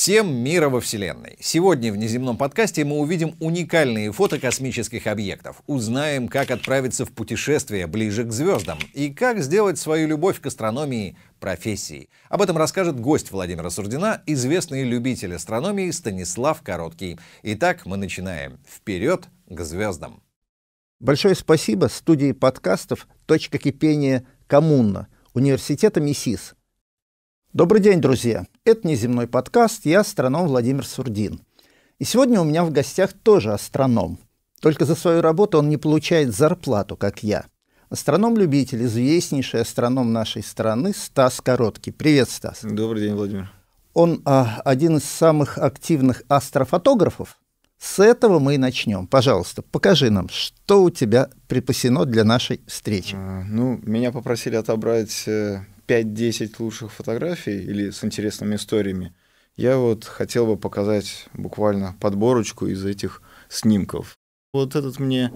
Всем мира во Вселенной! Сегодня в неземном подкасте мы увидим уникальные фото космических объектов, узнаем, как отправиться в путешествие ближе к звездам и как сделать свою любовь к астрономии профессией. Об этом расскажет гость Владимира Сурдина, известный любитель астрономии Станислав Короткий. Итак, мы начинаем. Вперед к звездам! Большое спасибо студии подкастов «Точка кипения Коммуна» университета МИСИС – Добрый день, друзья! Это «Неземной подкаст», я астроном Владимир Сурдин. И сегодня у меня в гостях тоже астроном. Только за свою работу он не получает зарплату, как я. Астроном-любитель, известнейший астроном нашей страны Стас Короткий. Привет, Стас. Добрый день, Владимир. Он а, один из самых активных астрофотографов. С этого мы и начнем. Пожалуйста, покажи нам, что у тебя припасено для нашей встречи. А, ну, меня попросили отобрать э, 5-10 лучших фотографий или с интересными историями, я вот хотел бы показать буквально подборочку из этих снимков. Вот этот мне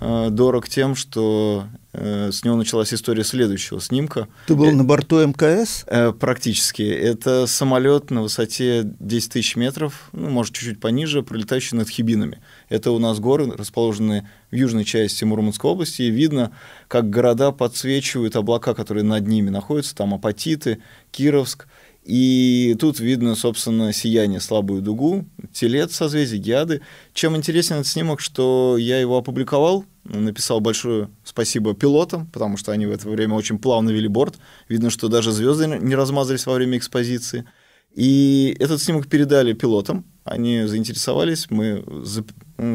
э, дорог тем, что э, с него началась история следующего снимка. Ты был э, на борту МКС? Э, практически. Это самолет на высоте 10 тысяч метров, ну, может, чуть-чуть пониже, пролетающий над Хибинами. Это у нас горы, расположенные в южной части Мурманской области, и видно, как города подсвечивают облака, которые над ними находятся, там Апатиты, Кировск. И тут видно, собственно, сияние, слабую дугу, телец, созвездие, гиады. Чем интересен этот снимок, что я его опубликовал, написал большое спасибо пилотам, потому что они в это время очень плавно вели борт. Видно, что даже звезды не размазались во время экспозиции. И этот снимок передали пилотам, они заинтересовались, мы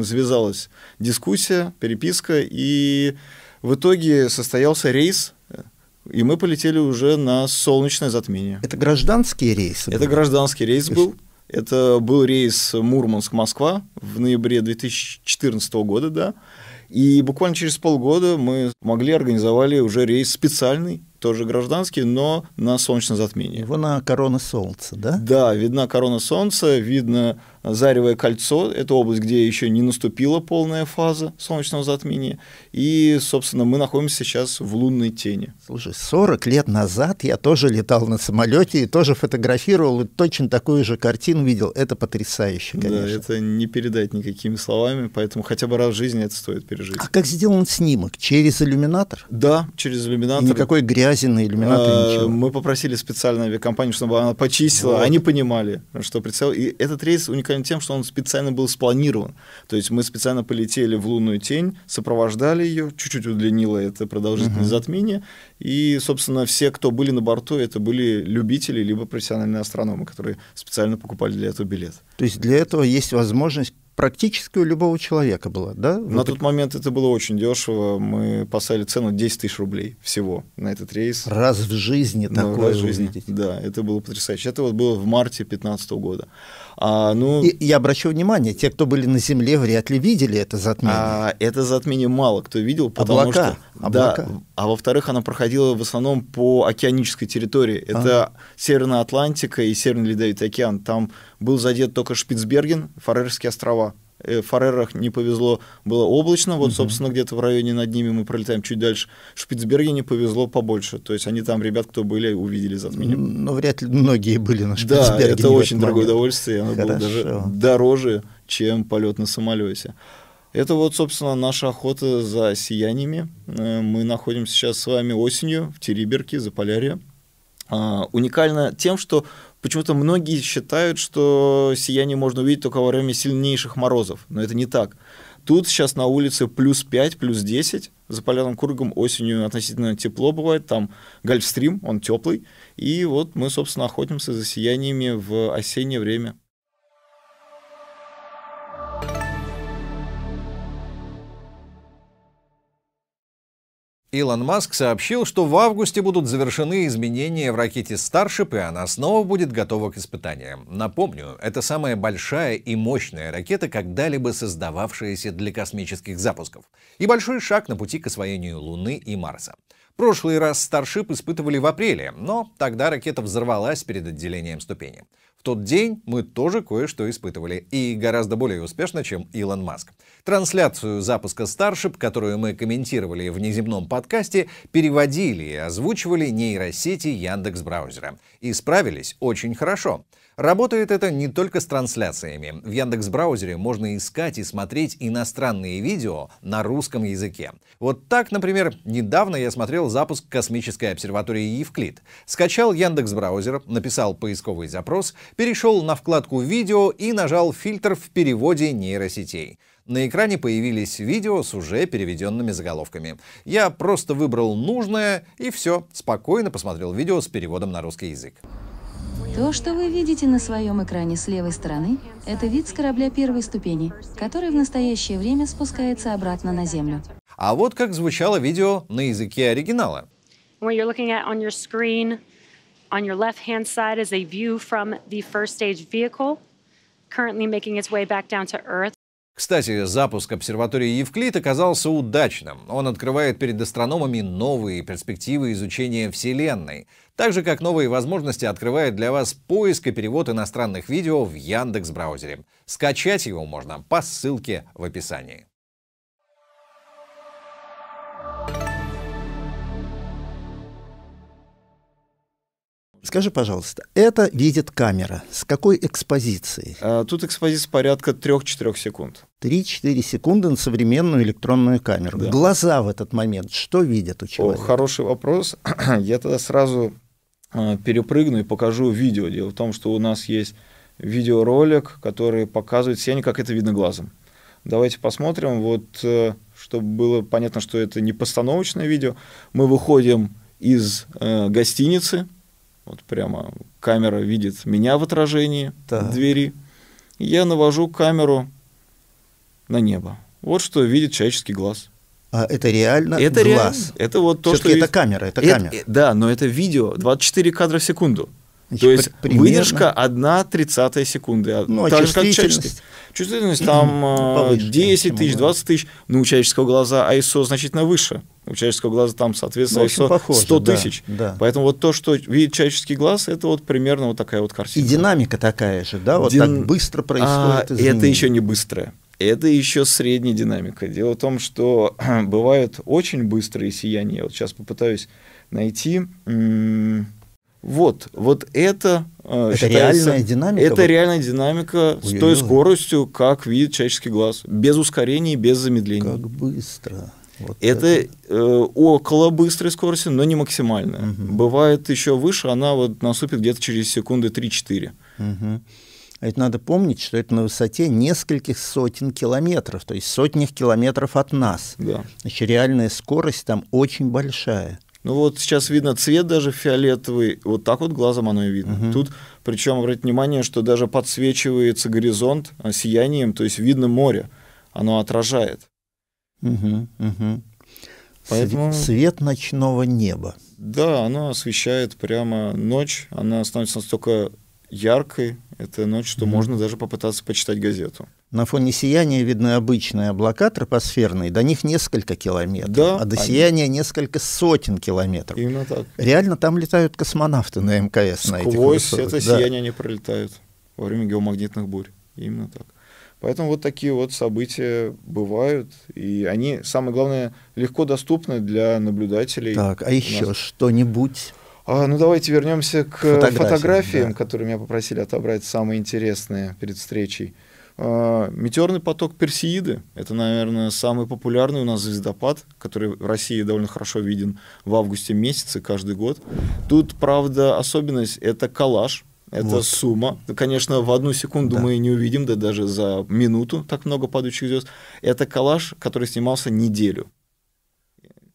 завязалась дискуссия, переписка, и в итоге состоялся рейс, и мы полетели уже на солнечное затмение. Это гражданский рейс? Это был? гражданский рейс был. Это был рейс Мурманск-Москва в ноябре 2014 года, да. И буквально через полгода мы могли организовали уже рейс специальный, тоже гражданский, но на солнечное затмение. Его на корона солнца, да? Да, видна корона солнца, видно Заревое кольцо – это область, где еще не наступила полная фаза солнечного затмения. И, собственно, мы находимся сейчас в лунной тени. Слушай, 40 лет назад я тоже летал на самолете и тоже фотографировал, и точно такую же картину видел. Это потрясающе, конечно. Да, это не передать никакими словами, поэтому хотя бы раз в жизни это стоит пережить. А как сделан снимок? Через иллюминатор? Да, через иллюминатор. И никакой грязи на иллюминаторе, а, ничего? Мы попросили специальную авиакомпанию, чтобы она почистила. Вот. Они понимали, что прицел... И этот рейс уникальный уникален тем, что он специально был спланирован. То есть мы специально полетели в лунную тень, сопровождали ее, чуть-чуть удлинило это продолжительность угу. затмения, и, собственно, все, кто были на борту, это были любители либо профессиональные астрономы, которые специально покупали для этого билет. То есть для этого есть возможность практически у любого человека была, да? На тот момент это было очень дешево. Мы поставили цену 10 тысяч рублей всего на этот рейс. Раз в жизни ну, такое раз в жизни, увидеть. Да, это было потрясающе. Это вот было в марте 2015 года. А, ну... и, я обращу внимание, те, кто были на Земле, вряд ли видели это затмение. А, это затмение мало кто видел, потому облака, что... Облака. Да, а во-вторых, оно проходило в основном по океанической территории. Это а. Северная Атлантика и Северный Ледовитый океан. Там был задет только Шпицберген, Фарерские острова. Э, Фарерах не повезло, было облачно, вот, угу. собственно, где-то в районе над ними мы пролетаем чуть дальше. В Шпицберге не повезло побольше, то есть они там ребят, кто были, увидели затмение. Ну, вряд ли многие были на Шпицберге. Да, это очень дорогое удовольствие, оно Хорошо. было даже дороже, чем полет на самолете. Это вот, собственно, наша охота за сияниями. Э, мы находимся сейчас с вами осенью в Териберке, Заполярье. А, уникально тем, что Почему-то многие считают, что сияние можно увидеть только во время сильнейших морозов, но это не так. Тут сейчас на улице плюс 5, плюс 10, за Полярным кругом осенью относительно тепло бывает, там гольфстрим, он теплый, и вот мы, собственно, охотимся за сияниями в осеннее время. Илон Маск сообщил, что в августе будут завершены изменения в ракете Starship, и она снова будет готова к испытаниям. Напомню, это самая большая и мощная ракета, когда-либо создававшаяся для космических запусков. И большой шаг на пути к освоению Луны и Марса. Прошлый раз Starship испытывали в апреле, но тогда ракета взорвалась перед отделением ступени тот день мы тоже кое-что испытывали, и гораздо более успешно, чем Илон Маск. Трансляцию запуска Starship, которую мы комментировали в неземном подкасте, переводили и озвучивали нейросети Яндекс Браузера. И справились очень хорошо. Работает это не только с трансляциями. В Яндекс браузере можно искать и смотреть иностранные видео на русском языке. Вот так, например, недавно я смотрел запуск космической обсерватории Евклид. Скачал Яндекс браузер, написал поисковый запрос, перешел на вкладку «Видео» и нажал фильтр в переводе нейросетей. На экране появились видео с уже переведенными заголовками. Я просто выбрал нужное и все, спокойно посмотрел видео с переводом на русский язык. То, что вы видите на своем экране с левой стороны, это вид с корабля первой ступени, который в настоящее время спускается обратно на Землю. А вот как звучало видео на языке оригинала. Кстати, запуск обсерватории Евклид оказался удачным. Он открывает перед астрономами новые перспективы изучения Вселенной. Так же, как новые возможности открывает для вас поиск и перевод иностранных видео в Яндекс браузере. Скачать его можно по ссылке в описании. Скажи, пожалуйста, это видит камера. С какой экспозицией? А, тут экспозиция порядка 3-4 секунд. 3-4 секунды на современную электронную камеру. Да. Глаза в этот момент что видят у человека? О, хороший вопрос. Я тогда сразу Э, перепрыгну и покажу видео. Дело в том, что у нас есть видеоролик, который показывает сене, как это видно глазом. Давайте посмотрим, вот, э, чтобы было понятно, что это не постановочное видео. Мы выходим из э, гостиницы, вот прямо камера видит меня в отражении так. двери. Я навожу камеру на небо. Вот что видит человеческий глаз. А это реально это глаз. Реально, это вот то, что... это камера, это, это камера. Да, но это видео, 24 кадра в секунду. Значит, То есть примерно. выдержка 1 тридцатая секунды. А ну, а так а же, Чувствительность там э, Повыше, 10 тысяч, 20 тысяч. Ну, у человеческого глаза ISO а значительно выше. У человеческого глаза там, соответственно, ну, ISO похоже, 100 да, тысяч. Да. Поэтому вот то, что видит человеческий глаз, это вот примерно вот такая вот картина. И динамика такая же, да? Вот Дин... так быстро происходит а, изменение. Это еще не быстрое. Это еще средняя динамика. Дело в том, что бывают очень быстрые сияния. Вот сейчас попытаюсь найти. Вот, вот это, э, это реальная динамика. Это вот... реальная динамика Ой-ой-ой. с той скоростью, как видит человеческий глаз, без ускорений, без замедлений. Как быстро. Вот это это. Э, около быстрой скорости, но не максимальная. Угу. Бывает еще выше, она вот наступит где-то через секунды 3-4. Угу. Это а надо помнить, что это на высоте нескольких сотен километров, то есть сотнях километров от нас. Да. Значит, реальная скорость там очень большая. Ну вот сейчас видно цвет даже фиолетовый, вот так вот глазом оно и видно. Угу. Тут, причем, обратите внимание, что даже подсвечивается горизонт а, сиянием, то есть видно море, оно отражает. Угу, угу. Поэтому... Свет ночного неба. Да, оно освещает прямо ночь, она становится настолько яркой, эта ночь, что mm-hmm. можно даже попытаться почитать газету. На фоне сияния видны обычные облака тропосферные, до них несколько километров, да, а до они... сияния несколько сотен километров. Именно так. Реально там летают космонавты на МКС Сквозь на этих высотах. это да. сияние они пролетают во время геомагнитных бурь. Именно так. Поэтому вот такие вот события бывают, и они, самое главное, легко доступны для наблюдателей. Так, а еще что-нибудь? А, ну, давайте вернемся к фотографиям, фотографиям да. которые меня попросили отобрать самые интересные перед встречей. А, Метеорный поток Персеиды — это, наверное, самый популярный у нас звездопад, который в России довольно хорошо виден в августе месяце каждый год. Тут, правда, особенность — это коллаж, это вот. сумма. Конечно, в одну секунду да. мы не увидим, да даже за минуту так много падающих звезд. Это коллаж, который снимался неделю.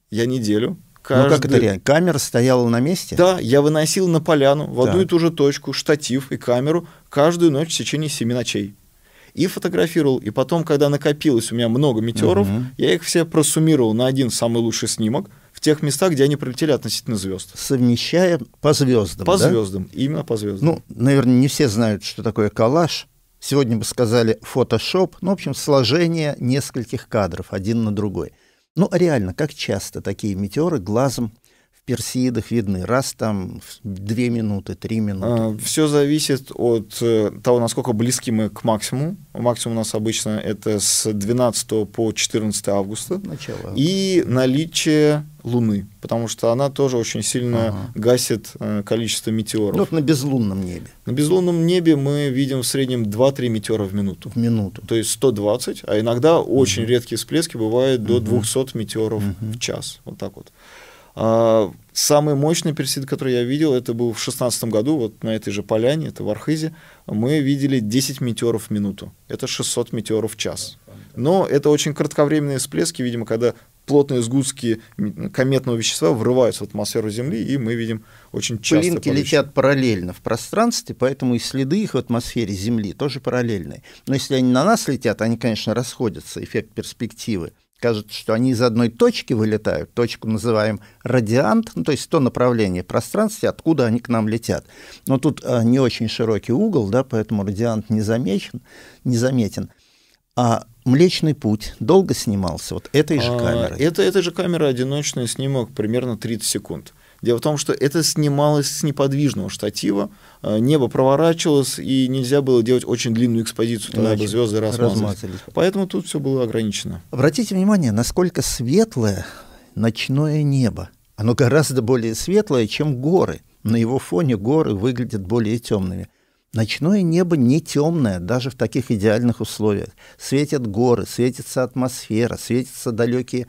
Я неделю ну, каждый... Ну как это реально? Камера стояла на месте? Да, я выносил на поляну в одну да. и ту же точку штатив и камеру каждую ночь в течение семи ночей. И фотографировал. И потом, когда накопилось у меня много метеоров, угу. я их все просуммировал на один самый лучший снимок в тех местах, где они пролетели относительно звезд. Совмещая по звездам. По да? звездам, именно по звездам. Ну, наверное, не все знают, что такое коллаж. Сегодня бы сказали фотошоп, ну, в общем, сложение нескольких кадров один на другой. Ну, реально, как часто такие метеоры глазом в Персеидах видны раз там в 2 минуты, три минуты. А, Все зависит от э, того, насколько близки мы к максимуму. Максимум у нас обычно это с 12 по 14 августа. Начало. И наличие Луны, потому что она тоже очень сильно ага. гасит э, количество метеоров. Ну, вот на безлунном небе. На безлунном небе мы видим в среднем 2-3 метеора в минуту. В минуту. То есть 120, а иногда угу. очень редкие всплески бывают угу. до 200 метеоров угу. в час. Вот так вот. А, самый мощный персид, который я видел, это был в 2016 году, вот на этой же поляне, это в Архизе, мы видели 10 метеоров в минуту. Это 600 метеоров в час. Но это очень кратковременные всплески, видимо, когда плотные сгустки кометного вещества врываются в атмосферу Земли, и мы видим очень часто. Пылинки повышение. летят параллельно в пространстве, поэтому и следы их в атмосфере Земли тоже параллельные. Но если они на нас летят, они, конечно, расходятся, эффект перспективы кажется, что они из одной точки вылетают, точку называем радиант, ну, то есть то направление пространства, откуда они к нам летят. Но тут а, не очень широкий угол, да, поэтому радиант не замечен, не заметен. А Млечный путь долго снимался вот этой же а, камерой. А, это этой же камерой одиночный снимок примерно 30 секунд. Дело в том, что это снималось с неподвижного штатива, э, небо проворачивалось, и нельзя было делать очень длинную экспозицию, тогда бы звезды размазались. Поэтому тут все было ограничено. Обратите внимание, насколько светлое ночное небо. Оно гораздо более светлое, чем горы. На его фоне горы выглядят более темными. Ночное небо не темное, даже в таких идеальных условиях. Светят горы, светится атмосфера, светятся далекие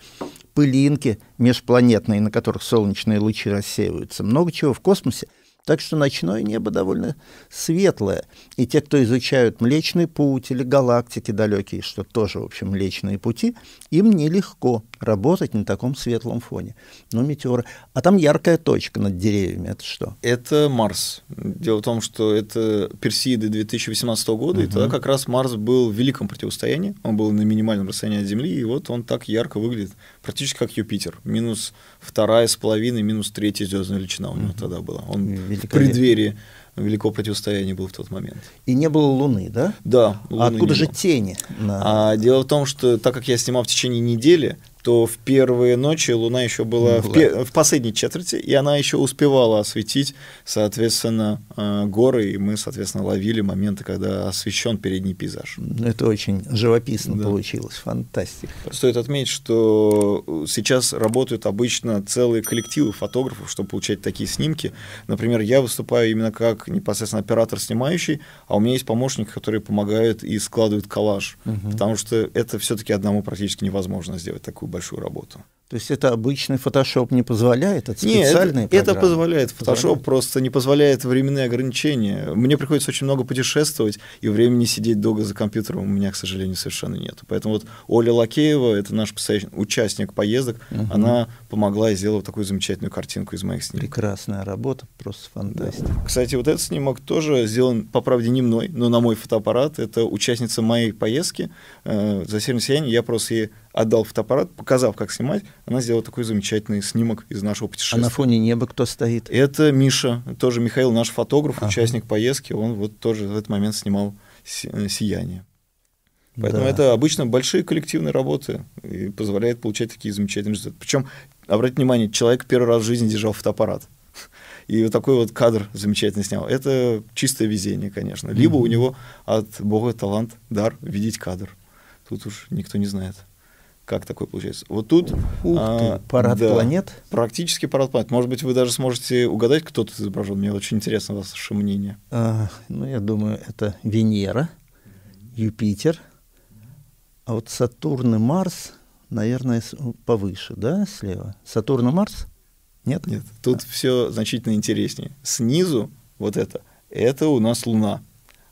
пылинки межпланетные, на которых солнечные лучи рассеиваются, много чего в космосе. Так что ночное небо довольно светлое. И те, кто изучают Млечный Путь или галактики далекие, что тоже, в общем, Млечные Пути, им нелегко работать на таком светлом фоне. Ну, метеоры, А там яркая точка над деревьями. Это что? Это Марс. Дело в том, что это Персиды 2018 года, угу. и тогда как раз Марс был в великом противостоянии. Он был на минимальном расстоянии от Земли, и вот он так ярко выглядит. Практически как Юпитер. Минус вторая с половиной, минус третья звездная величина у него угу. тогда была. Он в преддверии великого противостояния был в тот момент. И не было Луны, да? Да. А Луны а откуда же было. тени? На... А, дело в том, что так как я снимал в течение недели, то в первые ночи Луна еще была, была. В, пе- в последней четверти, и она еще успевала осветить, соответственно, э, горы, и мы, соответственно, ловили моменты, когда освещен передний пейзаж. Ну, это очень живописно да. получилось, фантастика. Стоит отметить, что э, сейчас работают обычно целые коллективы фотографов, чтобы получать такие снимки. Например, я выступаю именно как непосредственно оператор снимающий, а у меня есть помощник, который помогает и складывает коллаж, угу. потому что это все-таки одному практически невозможно сделать такую большую работу. То есть это обычный Photoshop не позволяет, это специальные Нет, программы. это позволяет. Photoshop позволяет. просто не позволяет временные ограничения. Мне приходится очень много путешествовать, и времени сидеть долго за компьютером у меня, к сожалению, совершенно нет. Поэтому вот Оля Лакеева, это наш участник поездок, угу. она помогла и сделала такую замечательную картинку из моих снимков. Прекрасная работа, просто фантастика. Да. Кстати, вот этот снимок тоже сделан, по правде, не мной, но на мой фотоаппарат. Это участница моей поездки э, за северное сияние. Я просто ей отдал фотоаппарат, показав, как снимать, она сделала такой замечательный снимок из нашего путешествия. А на фоне неба кто стоит? Это Миша, тоже Михаил, наш фотограф, ага. участник поездки, он вот тоже в этот момент снимал э, сияние. Поэтому да. это обычно большие коллективные работы и позволяет получать такие замечательные результаты. Причем, обратите внимание, человек первый раз в жизни держал фотоаппарат. И вот такой вот кадр замечательно снял. Это чистое везение, конечно. Либо mm-hmm. у него от Бога талант, дар видеть кадр. Тут уж никто не знает. Как такое получается? Вот тут... Ух а, ты, парад да, планет? Практически парад планет. Может быть, вы даже сможете угадать, кто тут изображен. Мне очень интересно ваше мнение. А, ну, я думаю, это Венера, Юпитер. А вот Сатурн и Марс, наверное, ну, повыше, да, слева? Сатурн и Марс? Нет? Нет. Тут а. все значительно интереснее. Снизу вот это. Это у нас Луна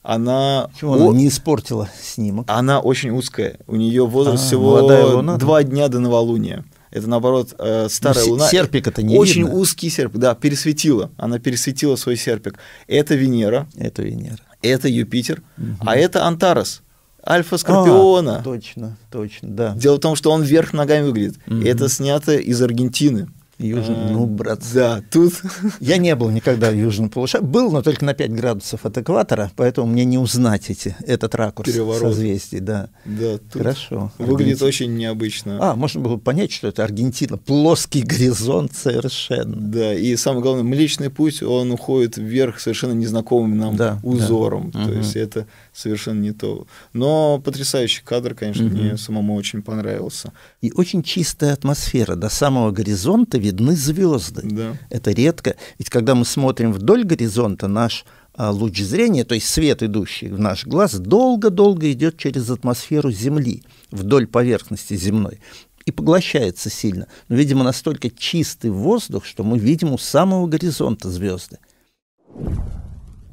она... Чего она о... не испортила снимок? Она очень узкая. У нее возраст а, всего луна, два дня до новолуния. Это, наоборот, э, старая ну, луна. Серпик это не Очень видно. узкий серпик, да, пересветила. Она пересветила свой серпик. Это Венера. Это Венера. Это Юпитер. Угу. А это Антарес. Альфа а, Скорпиона. А, точно, точно, да. Дело в том, что он вверх ногами выглядит. Угу. Это снято из Аргентины. Южный, а, эм, ну, брат. Да, тут... Я не был никогда в Южном полушарии. Был, но только на 5 градусов от экватора, поэтому мне не узнать эти, этот ракурс Переворот. созвездий. Да, да тут Хорошо. Выглядит Аргентина. очень необычно. А, можно было понять, что это Аргентина. Плоский горизонт совершенно. Да, и самое главное, Млечный Путь, он уходит вверх совершенно незнакомым нам да, узором. Да. То угу. есть это совершенно не то. Но потрясающий кадр, конечно, угу. мне самому очень понравился. И очень чистая атмосфера. До самого горизонта видно видны звезды. Да. Это редко. Ведь когда мы смотрим вдоль горизонта, наш а, луч зрения, то есть свет, идущий в наш глаз, долго-долго идет через атмосферу Земли, вдоль поверхности земной и поглощается сильно. Но, ну, видимо, настолько чистый воздух, что мы видим у самого горизонта звезды.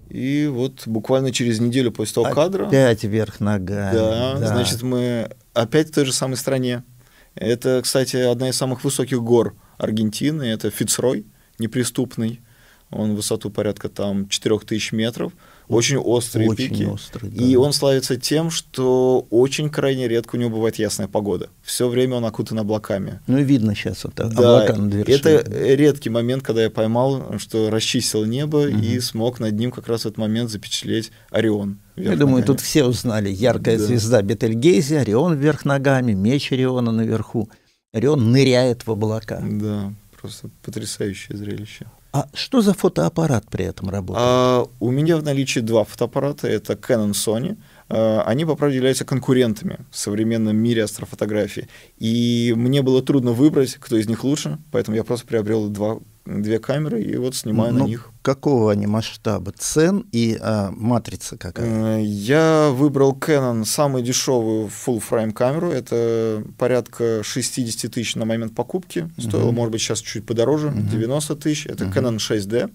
И вот буквально через неделю после того опять кадра... Опять вверх ногами. Да, да, значит, мы опять в той же самой стране. Это, кстати, одна из самых высоких гор – Аргентины, это Фицрой, неприступный, он высоту порядка там 4000 метров, очень острые очень пики. Острый, да. И он славится тем, что очень крайне редко у него бывает ясная погода. Все время он окутан облаками. Ну и видно сейчас вот да, облака над вершиной. Это редкий момент, когда я поймал, что расчистил небо угу. и смог над ним как раз в этот момент запечатлеть Орион. Я думаю, ногами. тут все узнали. Яркая да. звезда Бетельгейзе, Орион вверх ногами, меч Ориона наверху. Рен ныряет в облака. Да, просто потрясающее зрелище. А что за фотоаппарат при этом работает? А, у меня в наличии два фотоаппарата. Это Canon Sony. А, они, по правде, являются конкурентами в современном мире астрофотографии. И мне было трудно выбрать, кто из них лучше, поэтому я просто приобрел два две камеры и вот снимаю ну, на них. Какого они масштаба? Цен и а, матрица какая? Э, я выбрал Canon самую дешевую full frame камеру. Это порядка 60 тысяч на момент покупки. Стоило, угу. может быть, сейчас чуть подороже, угу. 90 тысяч. Это угу. Canon 6D.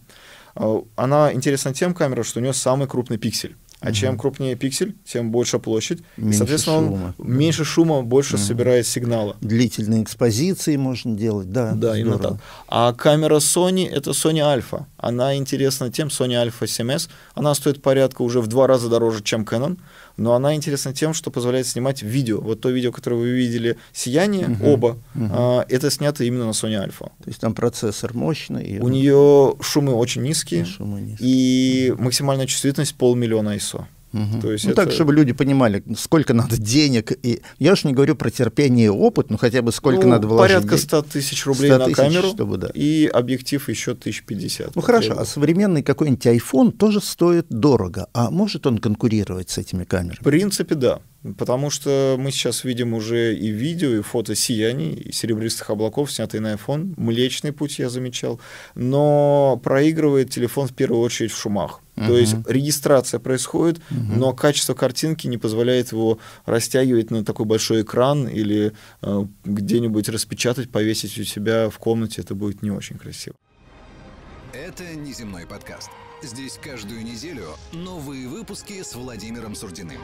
А, она интересна тем камера, что у нее самый крупный пиксель. А угу. чем крупнее пиксель, тем больше площадь. Меньше и, соответственно, он меньше шума, больше угу. собирает сигнала. Длительные экспозиции можно делать, да. Да, здорово. именно так. А камера Sony это Sony Alpha. Она интересна тем, Sony Alpha 7S. Она стоит порядка уже в два раза дороже, чем Canon. Но она интересна тем, что позволяет снимать видео. Вот то видео, которое вы видели, сияние, угу. оба, угу. А, это снято именно на Sony Alpha. То есть там процессор мощный. И... У нее шумы очень низкие. И, шумы низкие. и максимальная чувствительность полмиллиона ISO. Угу. То есть ну, это... так, чтобы люди понимали, сколько надо денег. И... Я уж не говорю про терпение и опыт, но хотя бы сколько ну, надо вложить. Порядка 100 тысяч рублей 100 на тысяч, камеру чтобы, да. и объектив еще 1050. Ну хорошо, а современный какой-нибудь iPhone тоже стоит дорого. А может он конкурировать с этими камерами? В принципе, да. Потому что мы сейчас видим уже и видео, и фото сияний, и серебристых облаков, снятые на iPhone. Млечный путь я замечал. Но проигрывает телефон в первую очередь в шумах. Uh-huh. То есть регистрация происходит, uh-huh. но качество картинки не позволяет его растягивать на такой большой экран или э, где-нибудь распечатать, повесить у себя в комнате. Это будет не очень красиво. Это «Неземной подкаст». Здесь каждую неделю новые выпуски с Владимиром Сурдиным.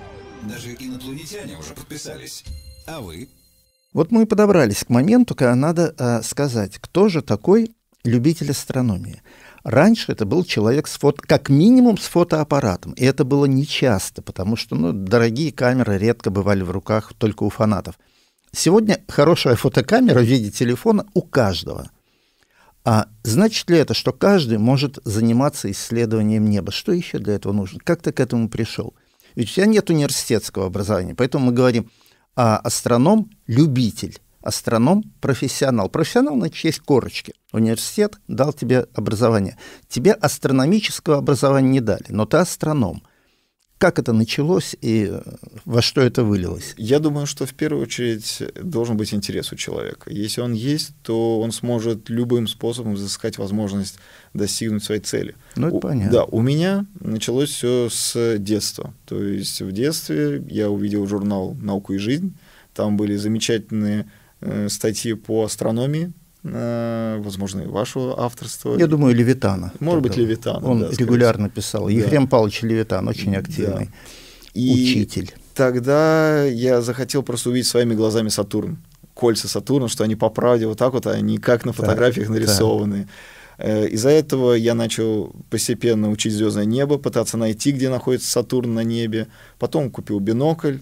Даже инопланетяне уже подписались. А вы? Вот мы и подобрались к моменту, когда надо э, сказать, кто же такой любитель астрономии – Раньше это был человек с фото, как минимум с фотоаппаратом. И это было нечасто, потому что ну, дорогие камеры редко бывали в руках только у фанатов. Сегодня хорошая фотокамера в виде телефона у каждого. А значит ли это, что каждый может заниматься исследованием неба? Что еще для этого нужно? Как ты к этому пришел? Ведь у тебя нет университетского образования, поэтому мы говорим, а астроном – любитель. Астроном – профессионал. Профессионал – на честь корочки. Университет дал тебе образование. Тебе астрономического образования не дали, но ты астроном. Как это началось и э, во что это вылилось? Я думаю, что в первую очередь должен быть интерес у человека. Если он есть, то он сможет любым способом изыскать возможность достигнуть своей цели. Ну, это у, понятно. Да, у меня началось все с детства. То есть в детстве я увидел журнал «Наука и жизнь». Там были замечательные Э, статьи по астрономии, э, возможно, и вашего авторства. Я думаю, Левитана. Может быть, Левитана. Он да, регулярно писал. Да. Ефрем Павлович Левитан, очень активный да. и учитель. Тогда я захотел просто увидеть своими глазами Сатурн, кольца Сатурна, что они по правде вот так вот, а не как на фотографиях так, нарисованы. Так. Э, из-за этого я начал постепенно учить звездное небо, пытаться найти, где находится Сатурн на небе. Потом купил бинокль,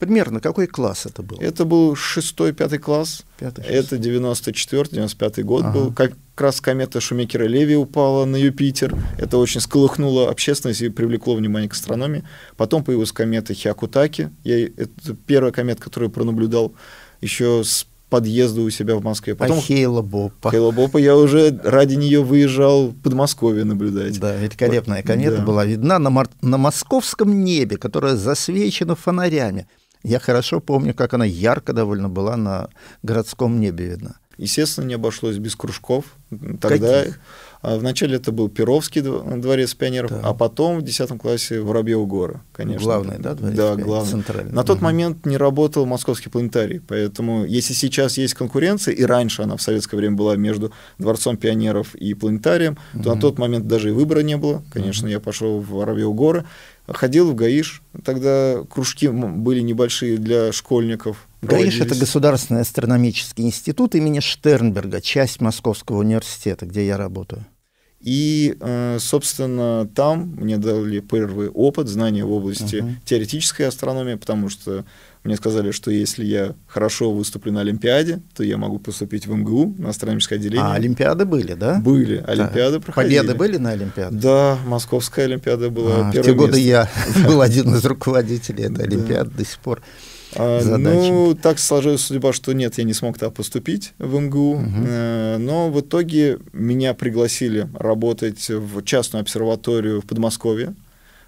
Примерно какой класс это был? Это был шестой-пятый класс. Пятый, это 94-95 год ага. был. Как раз комета Шумекера Леви упала на Юпитер. Это очень сколыхнуло общественность и привлекло внимание к астрономии. Потом появилась комета Хиакутаки. Я, это первая комета, которую я пронаблюдал еще с подъезда у себя в Москве. А Потом... А Хейла Бопа. Хейла Бопа я уже ради нее выезжал в Подмосковье наблюдать. Да, великолепная комета да. была видна на, мар... на московском небе, которая засвечена фонарями. Я хорошо помню, как она ярко довольно была на городском небе видна. Естественно, не обошлось без кружков. Тогда Каких? А, вначале это был Перовский дворец пионеров, да. а потом в 10 классе Воробьева горы, конечно. Главный, да, дворец? Да, пионеров, главный. Центральный. На тот угу. момент не работал Московский планетарий, поэтому если сейчас есть конкуренция, и раньше она в советское время была между Дворцом пионеров и планетарием, угу. то на тот момент даже и выбора не было. Конечно, угу. я пошел в Воробьеву горы ходил в ГАИШ, тогда кружки были небольшие для школьников. ГАИШ – это Государственный астрономический институт имени Штернберга, часть Московского университета, где я работаю. И, э, собственно, там мне дали первый опыт, знания в области uh-huh. теоретической астрономии, потому что мне сказали, что если я хорошо выступлю на Олимпиаде, то я могу поступить в МГУ на астрономическое отделение. А Олимпиады были, да? Были. Олимпиады да. проходили. Победы были на Олимпиаде? Да, Московская Олимпиада была а, первое В те годы место. я был один из руководителей этой Олимпиады до сих пор. А, Задачами. Ну, так сложилась судьба, что нет, я не смог тогда поступить в МГУ. Угу. Но в итоге меня пригласили работать в частную обсерваторию в Подмосковье,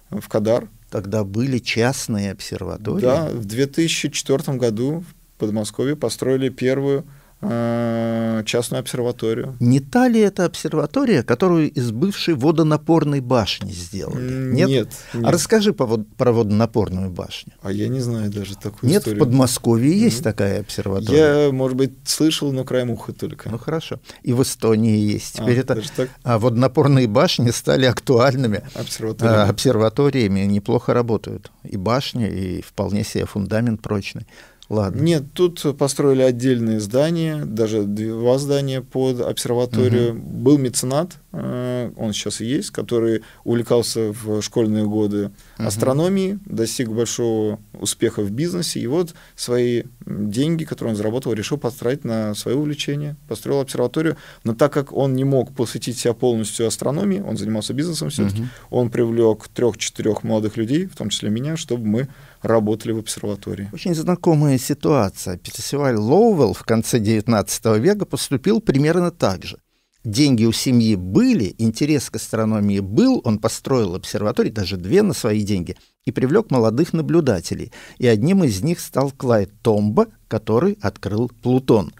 в Кадар тогда были частные обсерватории. Да, в 2004 году в Подмосковье построили первую Э, частную обсерваторию. Не та ли это обсерватория, которую из бывшей водонапорной башни сделали? Нет? Нет. нет. А расскажи про водонапорную башню. А я не знаю даже такую нет, историю. Нет, в Подмосковье mm-hmm. есть такая обсерватория. Я, может быть, слышал, но краем уха только. Ну, хорошо. И в Эстонии есть. А, Теперь а, это... так? а водонапорные башни стали актуальными. А, обсерваториями. обсерваториями неплохо работают. И башня, и вполне себе фундамент прочный. Ладно. Нет, тут построили отдельные здания, даже два здания под обсерваторию. Угу. Был меценат, э, он сейчас и есть, который увлекался в школьные годы угу. астрономией, достиг большого успеха в бизнесе, и вот свои деньги, которые он заработал, решил построить на свое увлечение, построил обсерваторию. Но так как он не мог посвятить себя полностью астрономии, он занимался бизнесом все-таки, угу. он привлек трех-четырех молодых людей, в том числе меня, чтобы мы работали в обсерватории. Очень знакомая ситуация. Персиваль Лоуэлл в конце XIX века поступил примерно так же. Деньги у семьи были, интерес к астрономии был, он построил обсерваторию даже две на свои деньги, и привлек молодых наблюдателей. И одним из них стал Клайд Томба, который открыл Плутон.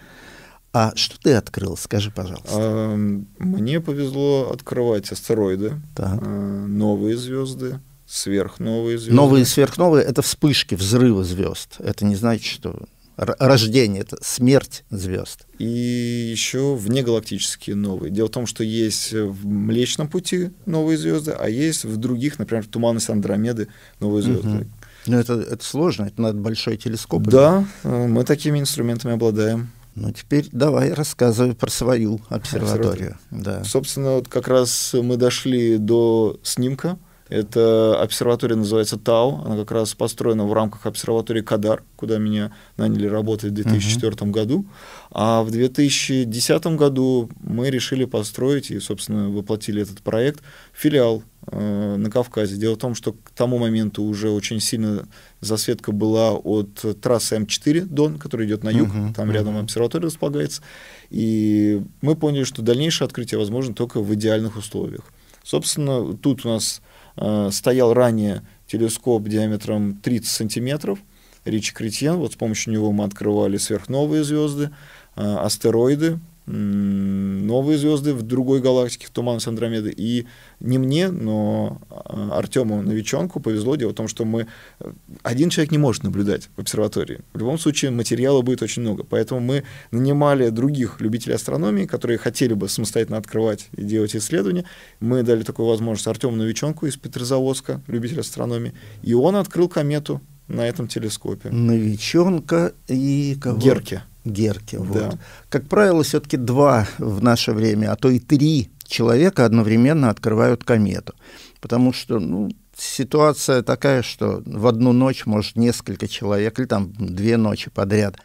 А что ты открыл, скажи, пожалуйста? Мне повезло открывать астероиды, так. А, новые звезды, Сверхновые звезды. Новые сверхновые — это вспышки, взрывы звезд. Это не значит, что рождение, это смерть звезд. И еще внегалактические новые. Дело в том, что есть в Млечном пути новые звезды, а есть в других, например, туманность Андромеды новые звезды. Угу. Ну, это, это сложно, это надо большой телескоп. Да, э, мы такими инструментами обладаем. Ну, теперь давай рассказывай про свою обсерваторию. обсерваторию. Да. Собственно, вот как раз мы дошли до снимка, это обсерватория называется ТАУ, она как раз построена в рамках обсерватории Кадар, куда меня наняли работать в 2004 uh-huh. году. А в 2010 году мы решили построить и, собственно, воплотили этот проект филиал э, на Кавказе. Дело в том, что к тому моменту уже очень сильно засветка была от трассы М4 Дон, которая идет на юг, uh-huh, там uh-huh. рядом обсерватория располагается. И мы поняли, что дальнейшее открытие возможно только в идеальных условиях. Собственно, тут у нас Э, стоял ранее телескоп диаметром 30 сантиметров, Ричи Кретьен, вот с помощью него мы открывали сверхновые звезды, э, астероиды, новые звезды в другой галактике, в туман с Андромеды. И не мне, но а, Артему Новичонку повезло. Дело в том, что мы... Э, один человек не может наблюдать в обсерватории. В любом случае материала будет очень много. Поэтому мы нанимали других любителей астрономии, которые хотели бы самостоятельно открывать и делать исследования. Мы дали такую возможность Артему Новичонку из Петрозаводска, любитель астрономии. И он открыл комету на этом телескопе. Новичонка и кого? Герке. Герке. Вот. Как правило, все-таки два в наше время, а то и три человека одновременно открывают комету. Потому что ну, ситуация такая, что в одну ночь может несколько человек, или там две ночи подряд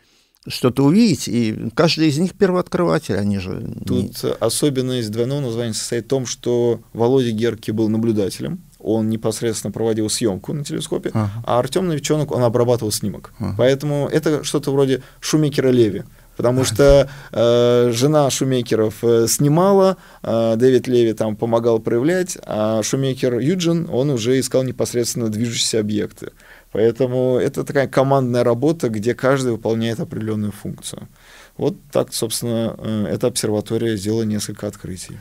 что-то увидеть, и каждый из них первооткрыватель, они же... Тут не... особенность двойного названия состоит в том, что Володя Герки был наблюдателем, он непосредственно проводил съемку на телескопе, ага. а Артем Новичонок, он обрабатывал снимок. Ага. Поэтому это что-то вроде Шумекера Леви. Потому что э, жена Шумекеров э, снимала, э, Дэвид Леви там помогал проявлять, а Шумекер Юджин, он уже искал непосредственно движущиеся объекты. Поэтому это такая командная работа, где каждый выполняет определенную функцию. Вот так, собственно, э, эта обсерватория сделала несколько открытий.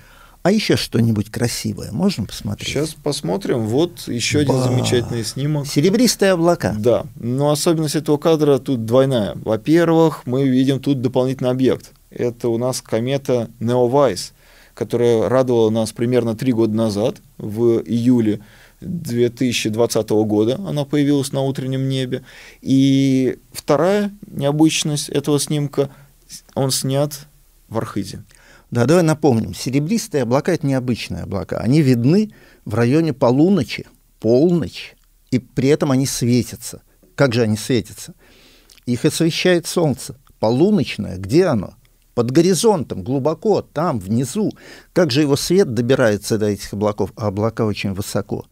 А еще что-нибудь красивое можно посмотреть? Сейчас посмотрим. Вот еще один Ба! замечательный снимок. Серебристые облака. Да. Но особенность этого кадра тут двойная. Во-первых, мы видим тут дополнительный объект. Это у нас комета Неовайс, которая радовала нас примерно три года назад, в июле. 2020 года она появилась на утреннем небе. И вторая необычность этого снимка, он снят в Архизе. Да, давай напомним, серебристые облака – это необычные облака. Они видны в районе полуночи, полночь, и при этом они светятся. Как же они светятся? Их освещает солнце. Полуночное, где оно? Под горизонтом, глубоко, там, внизу. Как же его свет добирается до этих облаков? А облака очень высоко.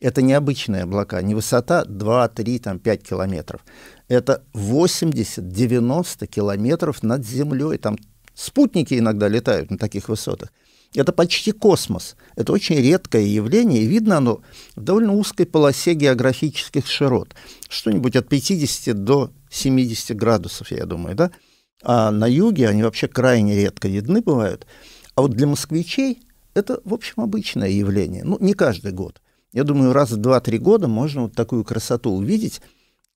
Это необычные облака, не высота 2, 3, там, 5 километров. Это 80-90 километров над землей, там Спутники иногда летают на таких высотах. Это почти космос. Это очень редкое явление, и видно оно в довольно узкой полосе географических широт. Что-нибудь от 50 до 70 градусов, я думаю, да? А на юге они вообще крайне редко видны бывают. А вот для москвичей это, в общем, обычное явление. Ну, не каждый год. Я думаю, раз в 2-3 года можно вот такую красоту увидеть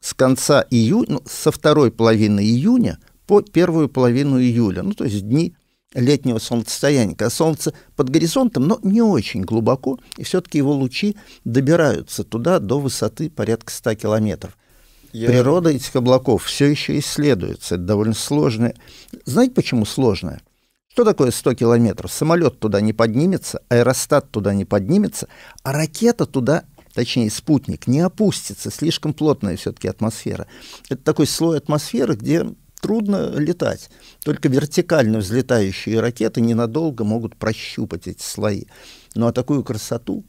с конца июня, ну, со второй половины июня – по первую половину июля, ну то есть дни летнего солнцестояния, когда солнце под горизонтом, но не очень глубоко, и все-таки его лучи добираются туда до высоты порядка 100 километров. Я... Природа этих облаков все еще исследуется. Это довольно сложное. Знаете, почему сложное? Что такое 100 километров? Самолет туда не поднимется, аэростат туда не поднимется, а ракета туда, точнее спутник, не опустится. Слишком плотная все-таки атмосфера. Это такой слой атмосферы, где трудно летать. Только вертикально взлетающие ракеты ненадолго могут прощупать эти слои. Ну а такую красоту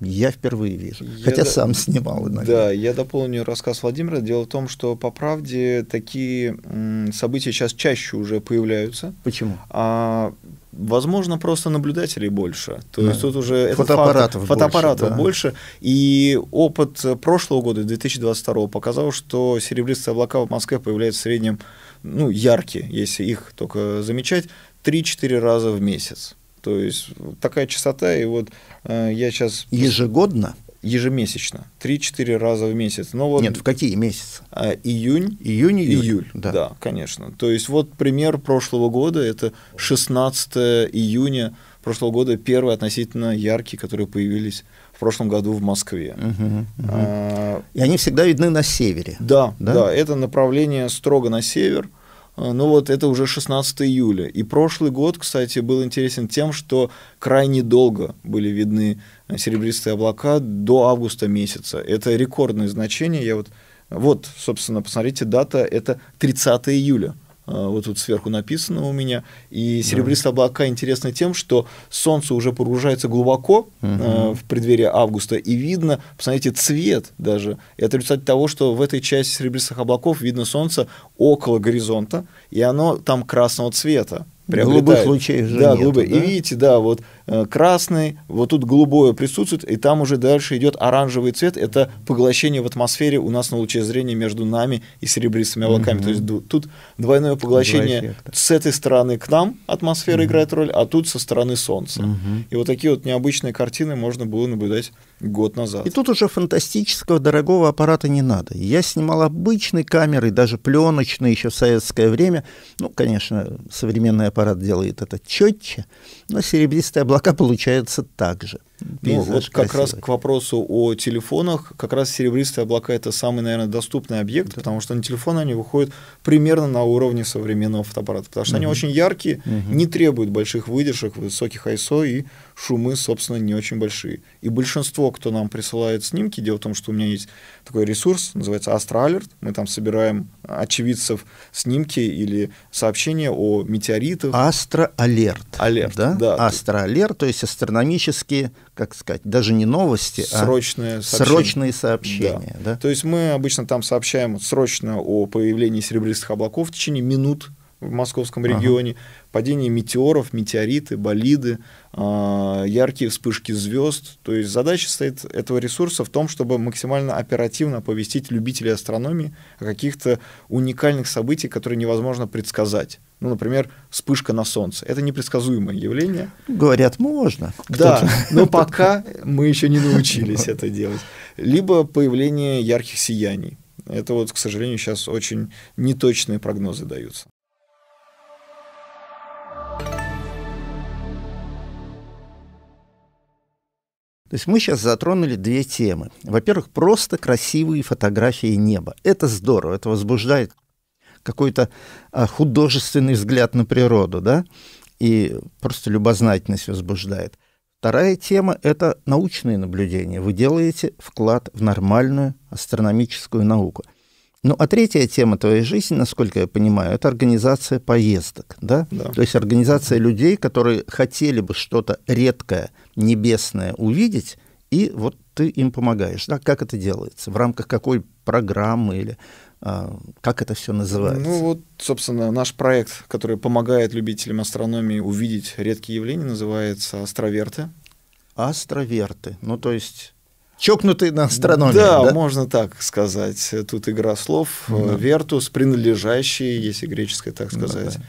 я впервые вижу. Я Хотя до... сам снимал иногда. Да, я дополню рассказ Владимира. Дело в том, что по правде такие события сейчас чаще уже появляются. Почему? А, возможно, просто наблюдателей больше. То да. есть тут уже фотоаппаратов, факт, фотоаппаратов больше, да. больше. И опыт э, прошлого года, 2022, показал, что серебристые облака в Москве появляются в среднем, ну, яркие, если их только замечать, 3-4 раза в месяц. То есть такая частота, и вот э, я сейчас... Ежегодно? Ежемесячно, 3-4 раза в месяц. Но вот... Нет, в какие месяцы? А, июнь. Июнь, июль. июль да. да, конечно. То есть вот пример прошлого года, это 16 июня прошлого года, первые относительно яркие, которые появились в прошлом году в Москве. Угу, угу. А... И они всегда видны на севере. Да, да, да, это направление строго на север. А, ну вот это уже 16 июля. И прошлый год, кстати, был интересен тем, что крайне долго были видны а, серебристые облака до августа месяца. Это рекордное значение. Я вот, вот, собственно, посмотрите, дата это 30 июля. Э, вот тут сверху написано у меня. И серебристые да. облака интересны тем, что солнце уже погружается глубоко угу. в преддверии августа, и видно, посмотрите, цвет даже. Это результат того, что в этой части серебристых облаков видно солнце около горизонта, и оно там красного цвета приобретает. Голубых лучей уже да, нет. Голубые. Да? И видите, да, вот э, красный, вот тут голубое присутствует, и там уже дальше идет оранжевый цвет. Это поглощение в атмосфере у нас на луче зрения между нами и серебристыми облаками. Mm -hmm. То есть тут двойное поглощение с этой стороны к нам атмосфера Mm -hmm. играет роль, а тут со стороны Солнца. Mm -hmm. И вот такие вот необычные картины можно было наблюдать Год назад. И тут уже фантастического дорогого аппарата не надо. Я снимал обычной камерой, даже пленочной еще в советское время. Ну, конечно, современный аппарат делает это четче, но серебристые облака получаются так же ну, вот как красивый. раз к вопросу о телефонах. Как раз серебристые облака это самый, наверное, доступный объект, да. потому что на телефон они выходят примерно на уровне современного фотоаппарата, потому что угу. они очень яркие, угу. не требуют больших выдержек, высоких ISO и шумы, собственно, не очень большие. И большинство, кто нам присылает снимки, дело в том, что у меня есть такой ресурс, называется Astra Alert, мы там собираем очевидцев снимки или сообщения о метеоритах. Астроалерт. Алерт, да? да. Астроалерт, то есть астрономические, как сказать, даже не новости, а срочные а сообщения. срочные сообщения. Да. Да? То есть мы обычно там сообщаем срочно о появлении серебристых облаков в течение минут в московском регионе, ага. падение метеоров, метеориты, болиды, а, яркие вспышки звезд. То есть задача стоит этого ресурса в том, чтобы максимально оперативно оповестить любителей астрономии о каких-то уникальных событиях, которые невозможно предсказать. Ну, например, вспышка на Солнце. Это непредсказуемое явление. Говорят, можно. Да, но пока мы еще не научились это делать. Либо появление ярких сияний. Это вот, к сожалению, сейчас очень неточные прогнозы даются. То есть мы сейчас затронули две темы. Во-первых, просто красивые фотографии неба. Это здорово, это возбуждает какой-то а, художественный взгляд на природу, да, и просто любознательность возбуждает. Вторая тема – это научные наблюдения. Вы делаете вклад в нормальную астрономическую науку – ну, а третья тема твоей жизни, насколько я понимаю, это организация поездок, да? да. То есть организация людей, которые хотели бы что-то редкое, небесное увидеть, и вот ты им помогаешь. Да? Как это делается? В рамках какой программы или а, как это все называется? Ну вот, собственно, наш проект, который помогает любителям астрономии увидеть редкие явления, называется «Астроверты». Астроверты. Ну, то есть Чокнутый на астрономии. Да, да, можно так сказать. Тут игра слов. Э, да. Вертус, принадлежащий, если греческое так сказать. Да, да.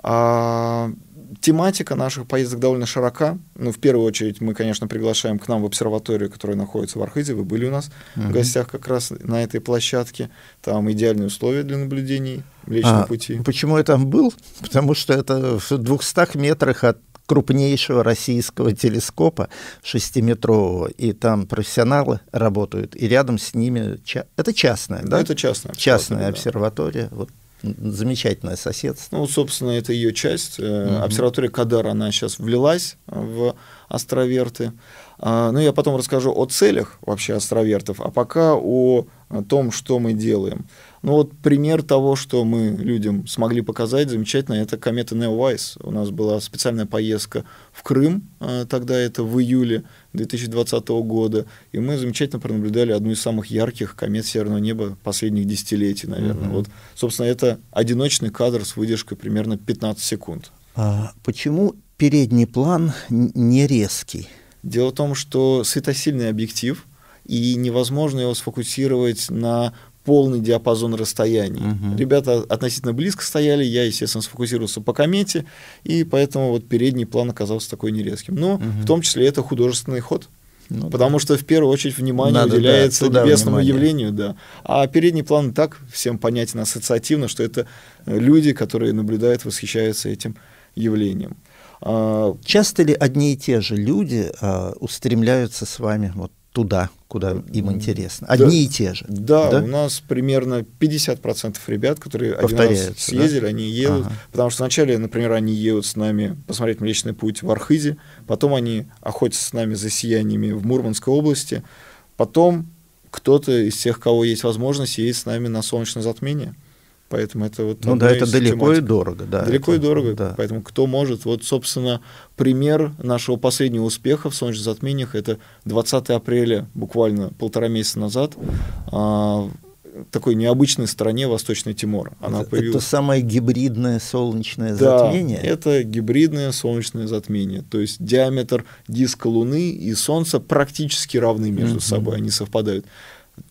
А, тематика наших поездок довольно широка. Ну, в первую очередь, мы, конечно, приглашаем к нам в обсерваторию, которая находится в Архизе. Вы были у нас uh в гостях как раз на этой площадке. Там идеальные условия для наблюдений Млечного а, Пути. Почему я там был? Потому что это в 200 метрах от крупнейшего российского телескопа шестиметрового, и там профессионалы работают, и рядом с ними... Ча... Это частная, да? Это частная. Частная обсерватория, да. вот замечательное соседство. Ну, собственно, это ее часть. Mm-hmm. Обсерватория Кадара, она сейчас влилась в Островерты. А, ну, я потом расскажу о целях вообще островертов, а пока о том, что мы делаем. Ну вот пример того, что мы людям смогли показать замечательно, это комета Neowise. У нас была специальная поездка в Крым, э, тогда это в июле 2020 года, и мы замечательно пронаблюдали одну из самых ярких комет северного неба последних десятилетий, наверное. Mm-hmm. Вот, собственно, это одиночный кадр с выдержкой примерно 15 секунд. А почему передний план не резкий? Дело в том, что светосильный объектив, и невозможно его сфокусировать на полный диапазон расстояний. Угу. Ребята относительно близко стояли, я, естественно, сфокусировался по комете, и поэтому вот передний план оказался такой нерезким. Но угу. в том числе это художественный ход. Ну, потому да. что в первую очередь внимание Надо, уделяется да, небесному внимание. явлению, да. А передний план так всем понятен ассоциативно, что это э, люди, которые наблюдают, восхищаются этим явлением. А Часто ли одни и те же люди а, устремляются с вами вот туда? куда им интересно. Одни да, и те же. Да, да, у нас примерно 50% ребят, которые один раз съездили, да? они едут. Ага. Потому что вначале, например, они едут с нами посмотреть «Млечный путь» в Архизе, потом они охотятся с нами за сияниями в Мурманской области, потом кто-то из тех, кого есть возможность, едет с нами на солнечное затмение. Поэтому это вот... Ну да, это далеко тематик. и дорого, да. Далеко это, и дорого, да. поэтому кто может. Вот, собственно, пример нашего последнего успеха в солнечных затмениях, это 20 апреля, буквально полтора месяца назад, а, такой необычной стране Восточной Тимора. Она это, появилась... это самое гибридное солнечное да, затмение? это гибридное солнечное затмение. То есть диаметр диска Луны и Солнца практически равны между mm-hmm. собой, они совпадают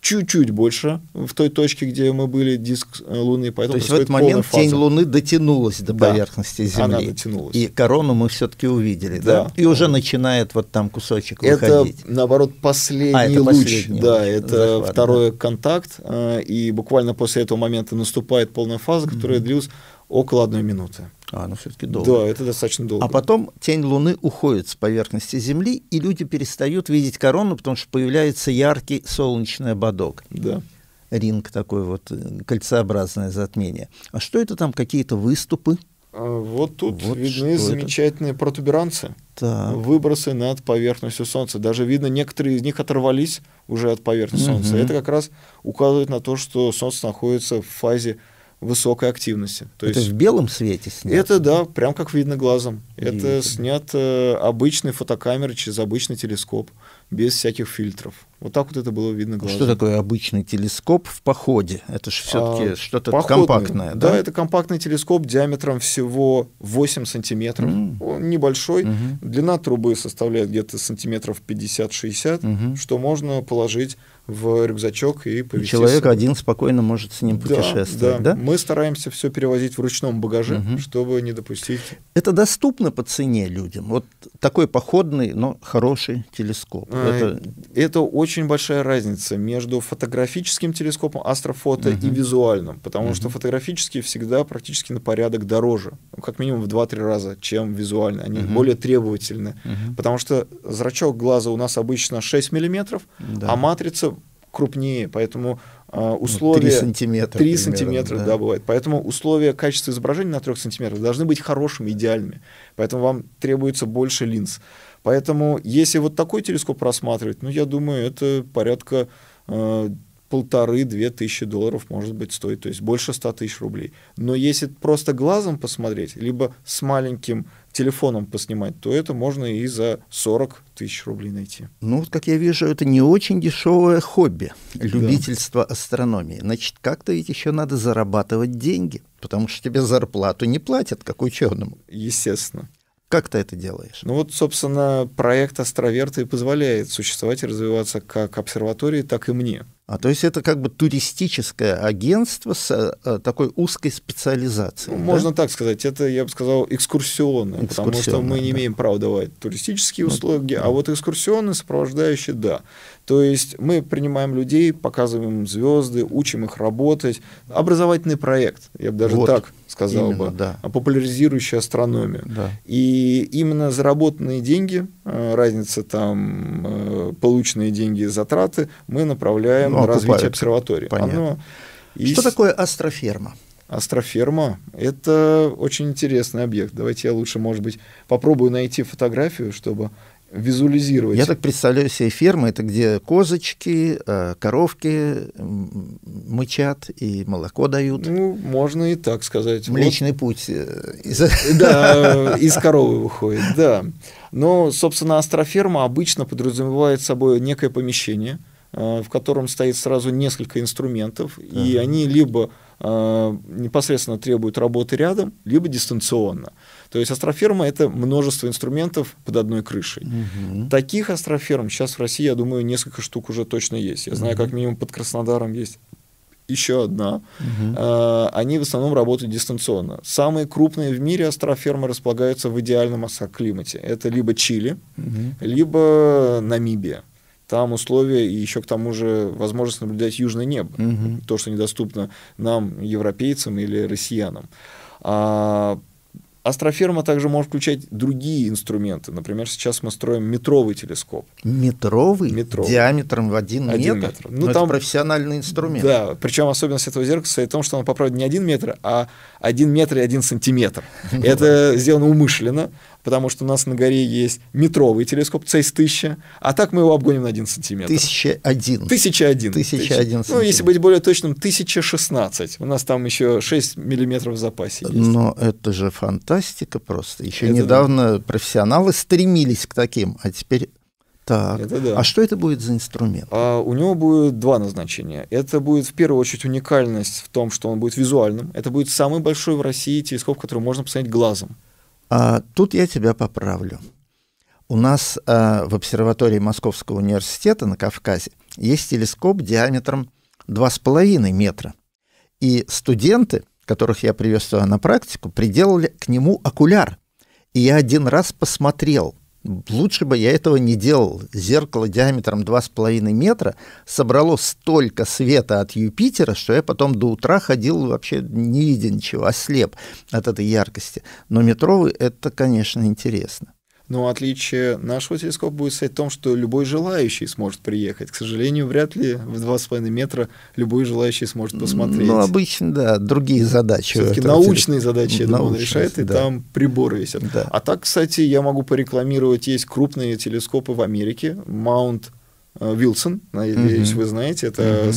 чуть-чуть больше в той точке, где мы были, диск э, Луны. Поэтому То есть в этот момент фаза. тень Луны дотянулась до да, поверхности Земли. Она дотянулась. И корону мы все-таки увидели, да? да? И уже вот. начинает вот там кусочек это, выходить. наоборот, последний а, это луч. Последний да, это захват, второй да. контакт. Э, и буквально после этого момента наступает полная фаза, которая mm-hmm. длилась около одной минуты. А, ну все-таки долго. Да, это достаточно долго. А потом тень Луны уходит с поверхности Земли, и люди перестают видеть корону, потому что появляется яркий солнечный ободок. Да. Ринг такой вот, э, кольцеобразное затмение. А что это там, какие-то выступы? А, вот тут вот видны замечательные это? протуберанцы, так. выбросы над поверхностью Солнца. Даже видно, некоторые из них оторвались уже от поверхности угу. Солнца. Это как раз указывает на то, что Солнце находится в фазе высокой активности. То это есть, в белом свете снято? Это, да, прям как видно глазом. И это, это снято э, обычной фотокамерой через обычный телескоп, без всяких фильтров. Вот так вот это было видно глазом. Что такое обычный телескоп в походе? Это же все-таки а, что-то походный, компактное, да? Да, это компактный телескоп диаметром всего 8 сантиметров. Mm. Он небольшой. Mm -hmm. Длина трубы составляет где-то сантиметров 50-60, mm -hmm. что можно положить в рюкзачок и повезти. И человек один спокойно может с ним путешествовать, да? да? да? Мы стараемся все перевозить в ручном багаже, угу. чтобы не допустить... Это доступно по цене людям? Вот такой походный, но хороший телескоп. А, это... это очень большая разница между фотографическим телескопом астрофото угу. и визуальным, потому угу. что фотографические всегда практически на порядок дороже, ну, как минимум в 2-3 раза, чем визуальные. Они угу. более требовательны, угу. потому что зрачок глаза у нас обычно 6 миллиметров, да. а матрица крупнее, поэтому а, ну, условия... 3 сантиметра. 3 сантиметра, да? да, бывает. Поэтому условия качества изображения на 3 сантиметрах должны быть хорошими, идеальными. Поэтому вам требуется больше линз. Поэтому если вот такой телескоп рассматривать, ну, я думаю, это порядка а, полторы-две тысячи долларов, может быть, стоит, то есть больше 100 тысяч рублей. Но если просто глазом посмотреть, либо с маленьким телефоном поснимать, то это можно и за 40 тысяч рублей найти. Ну, вот как я вижу, это не очень дешевое хобби, любительство да. астрономии. Значит, как-то ведь еще надо зарабатывать деньги, потому что тебе зарплату не платят, как ученому. Естественно. Как ты это делаешь? Ну вот, собственно, проект «Астроверта» и позволяет существовать и развиваться как обсерватории, так и мне. А, то есть это как бы туристическое агентство с а, такой узкой специализацией. Ну, да? Можно так сказать. Это, я бы сказал, экскурсионное, экскурсионное потому что мы да. не имеем права давать туристические услуги, да. а вот экскурсионные сопровождающие, да. То есть мы принимаем людей, показываем им звезды, учим их работать. Образовательный проект, я бы даже вот. так сказал именно, бы, да. А популяризирующая астрономию. Да. И именно заработанные деньги, э, разница там, э, полученные деньги и затраты, мы направляем ну, на развитие обсерватории. Понятно. Оно есть... Что такое астроферма? Астроферма – это очень интересный объект. Давайте я лучше, может быть, попробую найти фотографию, чтобы визуализировать. Я так представляю себе фермы, это где козочки, э, коровки мычат и молоко дают. Ну, можно и так сказать. Млечный вот. путь. Э, из... Да, из коровы выходит, да. Но, собственно, астроферма обычно подразумевает собой некое помещение, э, в котором стоит сразу несколько инструментов, да. и они либо непосредственно требуют работы рядом, либо дистанционно. То есть астроферма это множество инструментов под одной крышей. Угу. Таких астроферм сейчас в России, я думаю, несколько штук уже точно есть. Я знаю, угу. как минимум под Краснодаром есть еще одна. Угу. А, они в основном работают дистанционно. Самые крупные в мире астрофермы располагаются в идеальном климате. Это либо Чили, угу. либо Намибия. Там условия и еще к тому же возможность наблюдать южное небо, угу. то, что недоступно нам, европейцам или россиянам. А Астроферма также может включать другие инструменты. Например, сейчас мы строим метровый телескоп. Метровый? метровый. Диаметром в один, один метр? метр. Ну, Но ну, там, это профессиональный инструмент. Да, причем особенность этого зеркала в том, что он поправит не один метр, а один метр и один сантиметр. Ну это сделано умышленно потому что у нас на горе есть метровый телескоп ЦЕС-1000, а так мы его обгоним на 1 сантиметр. 1001. 1001. 1001 Ну, если быть более точным, 1016. У нас там еще 6 миллиметров в запасе есть. Но это же фантастика просто. Еще это недавно да. профессионалы стремились к таким, а теперь так. Это да. А что это будет за инструмент? А, у него будет два назначения. Это будет в первую очередь уникальность в том, что он будет визуальным. Это будет самый большой в России телескоп, который можно посмотреть глазом. А, тут я тебя поправлю. У нас а, в обсерватории Московского университета на Кавказе есть телескоп диаметром 2,5 метра. И студенты, которых я привез сюда на практику, приделали к нему окуляр. И я один раз посмотрел – лучше бы я этого не делал. Зеркало диаметром 2,5 метра собрало столько света от Юпитера, что я потом до утра ходил вообще не видя ничего, ослеп а от этой яркости. Но метровый — это, конечно, интересно. Но отличие нашего телескопа будет состоять в том, что любой желающий сможет приехать. К сожалению, вряд ли в 2,5 метра любой желающий сможет посмотреть. Ну, обычно, да, другие задачи. Все-таки научные телескоп... задачи, я думаю, он решает, и да. там приборы висят. Да. А так, кстати, я могу порекламировать, есть крупные телескопы в Америке, Mount э, Вилсон, надеюсь, mm вы знаете, это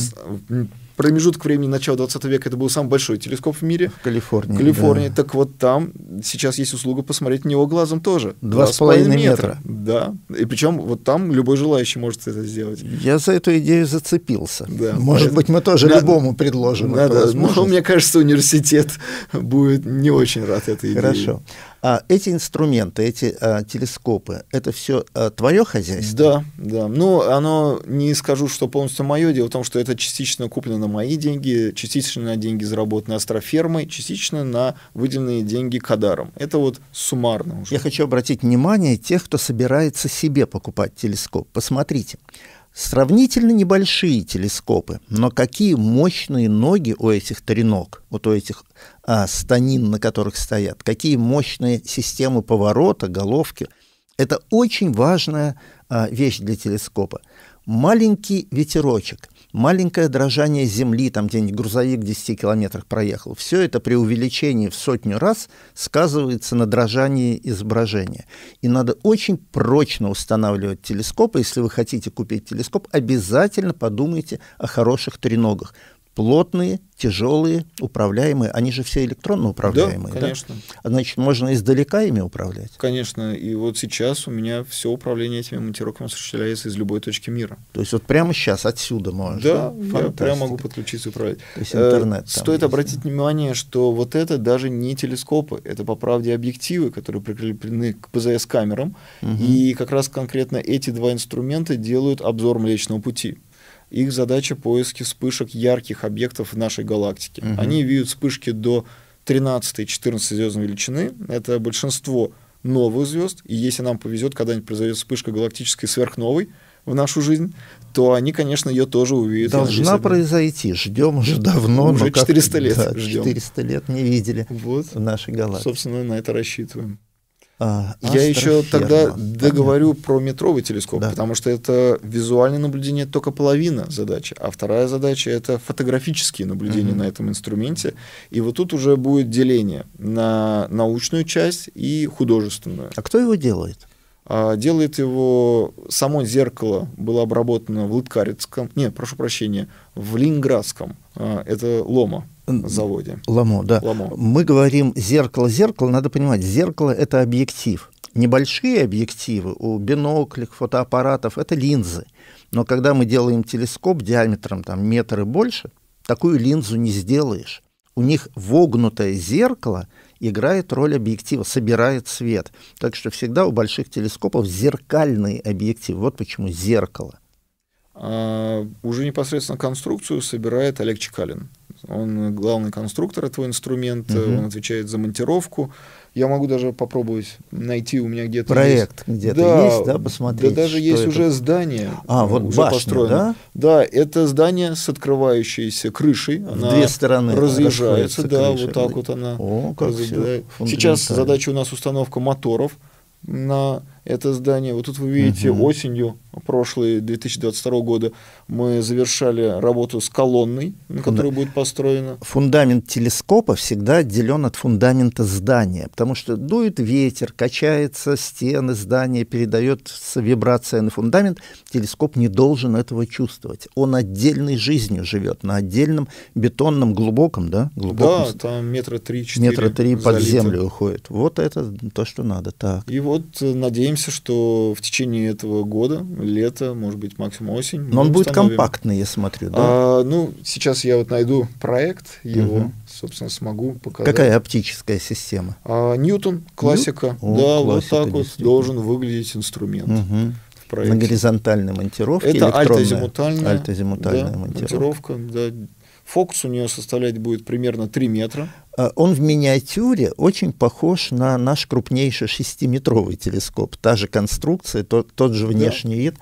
mm промежуток времени начала 20 века это был самый большой телескоп в мире. В Калифорнии. Калифорнии. Да. Так вот там сейчас есть услуга посмотреть на него глазом тоже. Два с половиной метра. Да. И причем вот там любой желающий может это сделать. Я за эту идею зацепился. Да. Может быть, мы тоже надо, любому предложим. Надо, но мне кажется, университет будет не очень рад этой идее. Хорошо. А эти инструменты, эти а, телескопы, это все а, твое хозяйство? Да, да. Ну, оно не скажу, что полностью мое. Дело в том, что это частично куплено на мои деньги, частично на деньги, заработанные астрофермой, частично на выделенные деньги Кадаром. Это вот суммарно уже. Я хочу обратить внимание тех, кто собирается себе покупать телескоп. Посмотрите. Сравнительно небольшие телескопы, но какие мощные ноги у этих треног, вот у этих а, станин, на которых стоят, какие мощные системы поворота, головки. Это очень важная а, вещь для телескопа. Маленький ветерочек маленькое дрожание земли, там где-нибудь грузовик в 10 километрах проехал, все это при увеличении в сотню раз сказывается на дрожании изображения. И надо очень прочно устанавливать телескоп. Если вы хотите купить телескоп, обязательно подумайте о хороших треногах плотные, тяжелые, управляемые. Они же все электронно управляемые. Да, конечно. Да? Значит, можно издалека ими управлять. Конечно. И вот сейчас у меня все управление этими монтировками осуществляется из любой точки мира. То есть вот прямо сейчас, отсюда можно. Да, Фантастика. я прямо могу подключиться и управлять. То есть интернет. Э, стоит есть, обратить да. внимание, что вот это даже не телескопы, это по правде объективы, которые прикреплены к ПЗС-камерам. Угу. И как раз конкретно эти два инструмента делают обзор Млечного Пути их задача поиски вспышек ярких объектов в нашей галактике. Угу. Они видят вспышки до 13-14 звездной величины. Это большинство новых звезд. И если нам повезет, когда-нибудь произойдет вспышка галактической сверхновой в нашу жизнь, то они, конечно, ее тоже увидят. Должна произойти. Ждем уже давно. Уже 400 как... лет да, ждем. лет не видели вот. в нашей галактике. Собственно, на это рассчитываем. А, Я еще тогда договорю Понятно. про метровый телескоп, да. потому что это визуальное наблюдение только половина задачи, а вторая задача это фотографические наблюдения mm-hmm. на этом инструменте. И вот тут уже будет деление на научную часть и художественную. А кто его делает? А, делает его само зеркало было обработано в Лыткарецком, нет, прошу прощения, в Ленинградском. А, это Лома заводе. Ламо, да. Ламо. Мы говорим зеркало, зеркало, надо понимать, зеркало это объектив. Небольшие объективы у биноклей, фотоаппаратов это линзы. Но когда мы делаем телескоп диаметром там, метры больше, такую линзу не сделаешь. У них вогнутое зеркало играет роль объектива, собирает свет. Так что всегда у больших телескопов зеркальный объектив. Вот почему зеркало. А, уже непосредственно конструкцию собирает Олег Чекалин. Он главный конструктор этого инструмента, угу. он отвечает за монтировку. Я могу даже попробовать найти у меня где-то проект есть. где-то да, есть, да, посмотреть. Да даже есть это... уже здание. А э, вот уже башня, построено. да? Да, это здание с открывающейся крышей. В две стороны разъезжается, да, крыша. вот так вот она. О, как все Сейчас задача у нас установка моторов на это здание. Вот тут вы видите угу. осенью прошлой 2022 года мы завершали работу с колонной, на которой Фунда... будет построено. Фундамент телескопа всегда отделен от фундамента здания, потому что дует ветер, качается стены здания, передает вибрация на фундамент. Телескоп не должен этого чувствовать. Он отдельной жизнью живет, на отдельном бетонном глубоком, да? Глубоком... Да, там метра три-четыре. Метра три под землю уходит. Вот это то, что надо. Так. И вот э, надеемся надеемся, что в течение этого года, лето, может быть, максимум осень. Но он будет компактный, я смотрю, да? А, ну, сейчас я вот найду проект его, угу. собственно, смогу показать. Какая оптическая система? А, Ньютон, классика. Ньют? Ну, о, да, классика, вот так вот должен выглядеть инструмент. Угу На горизонтальной монтировке. Это альтозимутальная, альтозимутальная да, монтировка. монтировка да, Фокус у нее составлять будет примерно 3 метра. Э, он в миниатюре очень похож на наш крупнейший шестиметровый телескоп. Та же конструкция, тот, тот же внешний да. вид.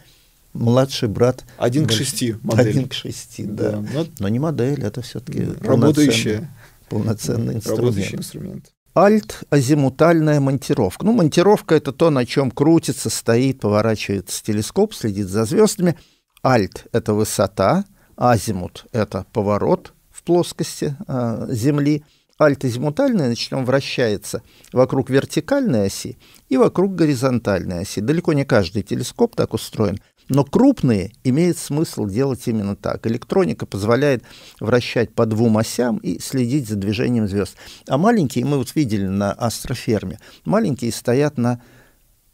Младший брат. Один к шести модель. Один к шести, да. да. Но, Но не модель, это все-таки работающая. Полноценный инструмент. Работающий инструмент. Альт – азимутальная монтировка. Ну, монтировка – это то, на чем крутится, стоит, поворачивается телескоп, следит за звездами. Альт – это высота – азимут – это поворот в плоскости э, Земли, альтозимутальная, значит, он вращается вокруг вертикальной оси и вокруг горизонтальной оси. Далеко не каждый телескоп так устроен, но крупные имеет смысл делать именно так. Электроника позволяет вращать по двум осям и следить за движением звезд. А маленькие, мы вот видели на астроферме, маленькие стоят на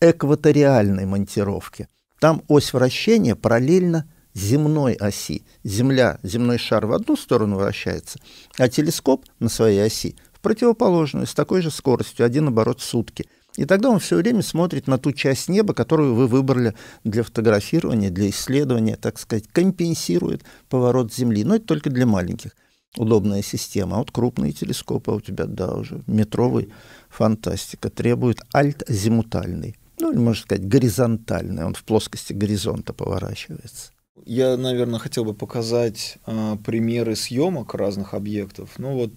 экваториальной монтировке. Там ось вращения параллельно земной оси. Земля, земной шар в одну сторону вращается, а телескоп на своей оси в противоположную, с такой же скоростью, один оборот в сутки. И тогда он все время смотрит на ту часть неба, которую вы выбрали для фотографирования, для исследования, так сказать, компенсирует поворот Земли. Но это только для маленьких удобная система. А вот крупные телескопы а у тебя, да, уже метровый фантастика, требует альт-зимутальный. Ну, или, можно сказать, горизонтальный. Он в плоскости горизонта поворачивается. Я, наверное, хотел бы показать э, примеры съемок разных объектов. Ну вот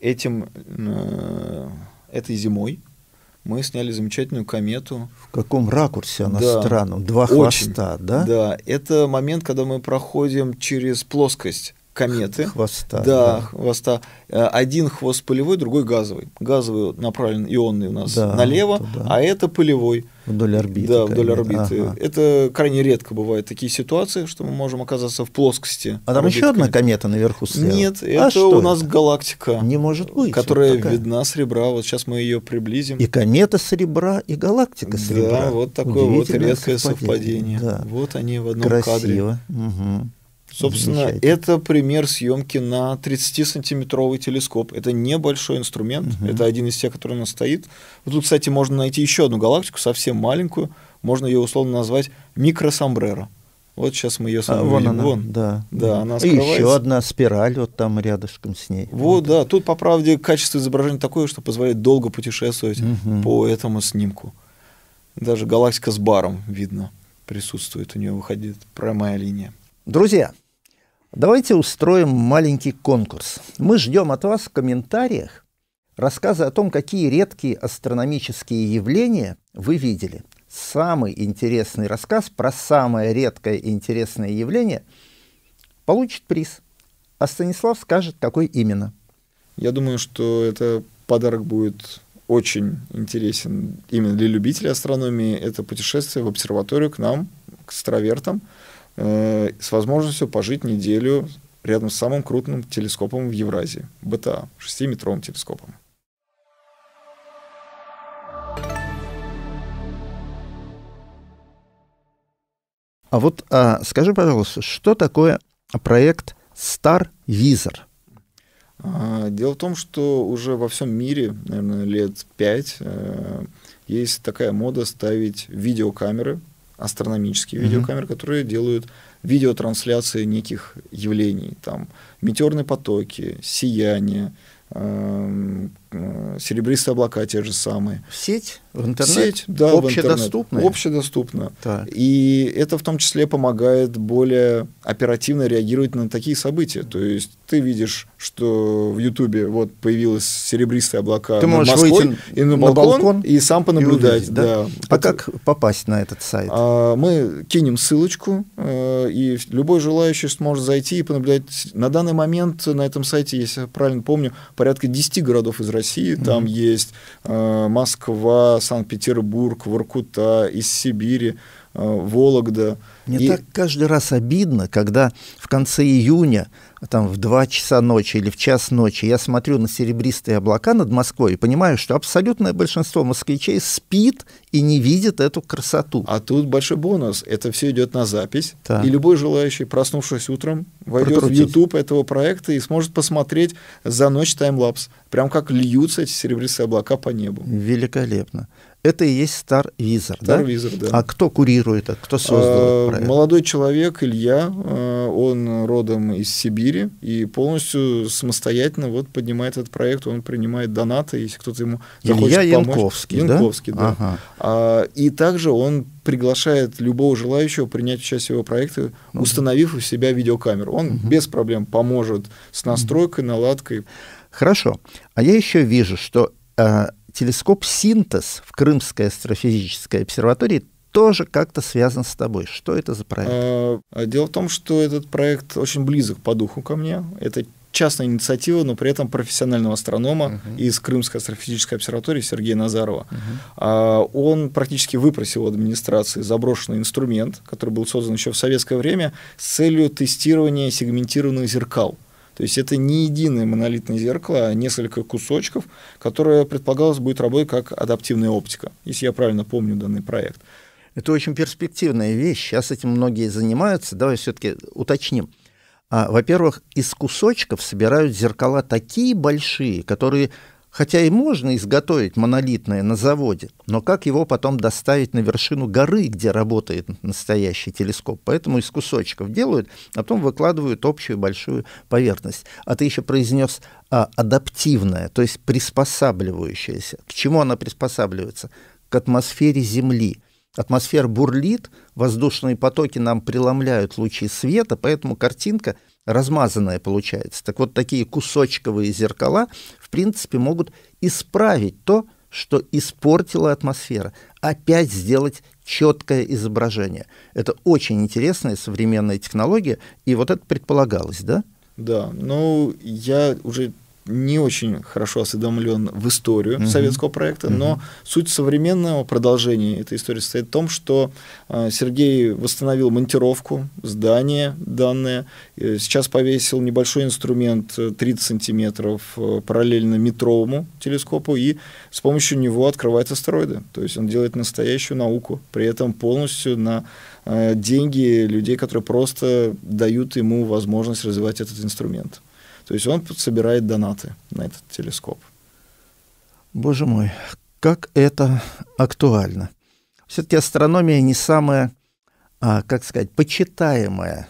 этим, э, этой зимой мы сняли замечательную комету. В каком ракурсе она да, странном? Два очень, хвоста, да? Да, это момент, когда мы проходим через плоскость кометы. Хвоста. Да, да, хвоста. Э, один хвост полевой, другой газовый. Газовый направлен ионный у нас да, налево, это, а это полевой. Вдоль орбиты. Да, вдоль орбиты. Ага. Это крайне редко бывают такие ситуации, что мы можем оказаться в плоскости. А там еще одна комета наверху слева? Нет, а это что у нас это? галактика. Не может быть. Которая вот видна с ребра. Вот сейчас мы ее приблизим. И комета с ребра, и галактика с да, ребра. Да, вот такое вот редкое совпадение. совпадение. Да. Вот они в одном Красиво. кадре. Угу. Собственно, это пример съемки на 30-сантиметровый телескоп. Это небольшой инструмент, угу. это один из тех, который у нас стоит. Вот тут, кстати, можно найти еще одну галактику, совсем маленькую, можно ее условно назвать микросомбреро. Вот сейчас мы ее смотрим. А, вон она, вон. да. Да, она И еще одна спираль вот там рядышком с ней. Вот, вот. да. Тут, по правде, качество изображения такое, что позволяет долго путешествовать угу. по этому снимку. Даже галактика с баром видно присутствует, у нее выходит прямая линия. Друзья, Давайте устроим маленький конкурс. Мы ждем от вас в комментариях рассказы о том, какие редкие астрономические явления вы видели. Самый интересный рассказ про самое редкое и интересное явление получит приз. А Станислав скажет, какой именно. Я думаю, что это подарок будет очень интересен именно для любителей астрономии. Это путешествие в обсерваторию к нам, к стравертам. Э, с возможностью пожить неделю рядом с самым крупным телескопом в Евразии, БТА, 6-метровым телескопом. А вот а, скажи, пожалуйста, что такое проект Star Visor? А, дело в том, что уже во всем мире, наверное, лет пять, э, есть такая мода ставить видеокамеры астрономические видеокамеры, mm-hmm. которые делают видеотрансляции неких явлений, там метеорные потоки, сияние, эм, серебристые облака те же самые. сеть? В интернет? Сеть, да, Общедоступная? в интернет. Так. И это в том числе помогает более оперативно реагировать на такие события. То есть ты видишь, что в Ютубе вот появилось серебристые облака ты над Москвой выйти и на балкон, на балкон и сам понаблюдать. И увидеть, да? Да. А это... как попасть на этот сайт? А, мы кинем ссылочку, э, и любой желающий сможет зайти и понаблюдать. На данный момент на этом сайте, если я правильно помню, порядка 10 городов Израиля России, mm-hmm. там есть э, Москва, Санкт-Петербург, Воркута, из Сибири. Э, Вологда. Мне и... так каждый раз обидно, когда в конце июня, там в 2 часа ночи или в час ночи, я смотрю на серебристые облака над Москвой и понимаю, что абсолютное большинство москвичей спит и не видит эту красоту. А тут большой бонус. Это все идет на запись. Так. И любой желающий, проснувшись утром, войдет Прокрутить. в YouTube этого проекта и сможет посмотреть за ночь таймлапс. Прям как льются эти серебристые облака по небу. Великолепно. Это и есть Star Старвизор, да? Старвизор, да. А кто курирует, а кто создал этот а, проект? Молодой человек Илья, а, он родом из Сибири и полностью самостоятельно вот поднимает этот проект, он принимает донаты, если кто-то ему захочет Илья помочь. Янковский, Янковский, да? да. Ага. А, и также он приглашает любого желающего принять участие в его проекте, ну, установив у себя видеокамеру. Он угу. без проблем поможет с настройкой, наладкой. Хорошо. А я еще вижу, что телескоп «Синтез» в Крымской астрофизической обсерватории тоже как-то связан с тобой. Что это за проект? А, а дело в том, что этот проект очень близок по духу ко мне. Это частная инициатива, но при этом профессионального астронома uh-huh. из Крымской астрофизической обсерватории Сергея Назарова. Uh-huh. он практически выпросил у администрации заброшенный инструмент, который был создан еще в советское время, с целью тестирования сегментированных зеркал. uh то есть это не единое монолитное зеркало, а несколько кусочков, которое предполагалось будет работать как адаптивная оптика, если я правильно помню данный проект. Это очень перспективная вещь. Сейчас этим многие занимаются. Давай все-таки уточним. А, во-первых, из кусочков собирают зеркала такие большие, которые Хотя и можно изготовить монолитное на заводе, но как его потом доставить на вершину горы, где работает настоящий телескоп? Поэтому из кусочков делают, а потом выкладывают общую большую поверхность. А ты еще произнес а, адаптивное, то есть приспосабливающееся. К чему она приспосабливается? К атмосфере Земли. Атмосфера бурлит, воздушные потоки нам преломляют лучи света, поэтому картинка размазанная получается. Так вот, такие кусочковые зеркала в принципе, могут исправить то, что испортила атмосфера, опять сделать четкое изображение. Это очень интересная современная технология, и вот это предполагалось, да? Да, ну я уже не очень хорошо осведомлен в историю Uh -huh. советского проекта, Uh -huh. но суть современного продолжения этой истории состоит в том, что э, Сергей восстановил монтировку, здания, данное, э, сейчас повесил небольшой инструмент 30 э, сантиметров параллельно метровому телескопу, и с помощью него открывает астероиды. То есть он делает настоящую науку, при этом полностью на деньги людей, которые просто дают ему возможность развивать этот инструмент. То есть он собирает донаты на этот телескоп. Боже мой, как это актуально. Все-таки астрономия не самая, а, как сказать, почитаемая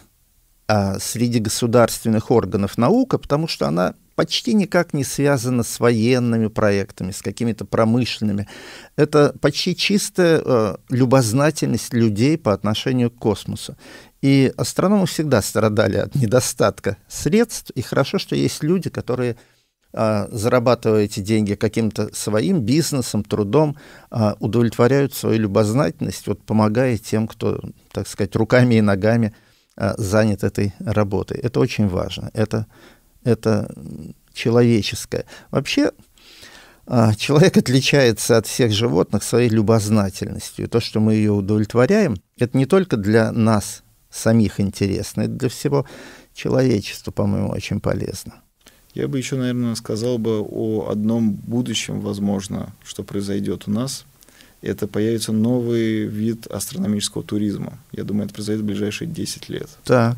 а, среди государственных органов наука, потому что она почти никак не связано с военными проектами, с какими-то промышленными. Это почти чистая э, любознательность людей по отношению к космосу. И астрономы всегда страдали от недостатка средств, и хорошо, что есть люди, которые э, зарабатывая эти деньги каким-то своим бизнесом, трудом, э, удовлетворяют свою любознательность, вот помогая тем, кто, так сказать, руками и ногами э, занят этой работой. Это очень важно. Это это человеческое. Вообще, а, человек отличается от всех животных своей любознательностью. то, что мы ее удовлетворяем, это не только для нас самих интересно, это для всего человечества, по-моему, очень полезно. Я бы еще, наверное, сказал бы о одном будущем, возможно, что произойдет у нас. Это появится новый вид астрономического туризма. Я думаю, это произойдет в ближайшие 10 лет. Так. Да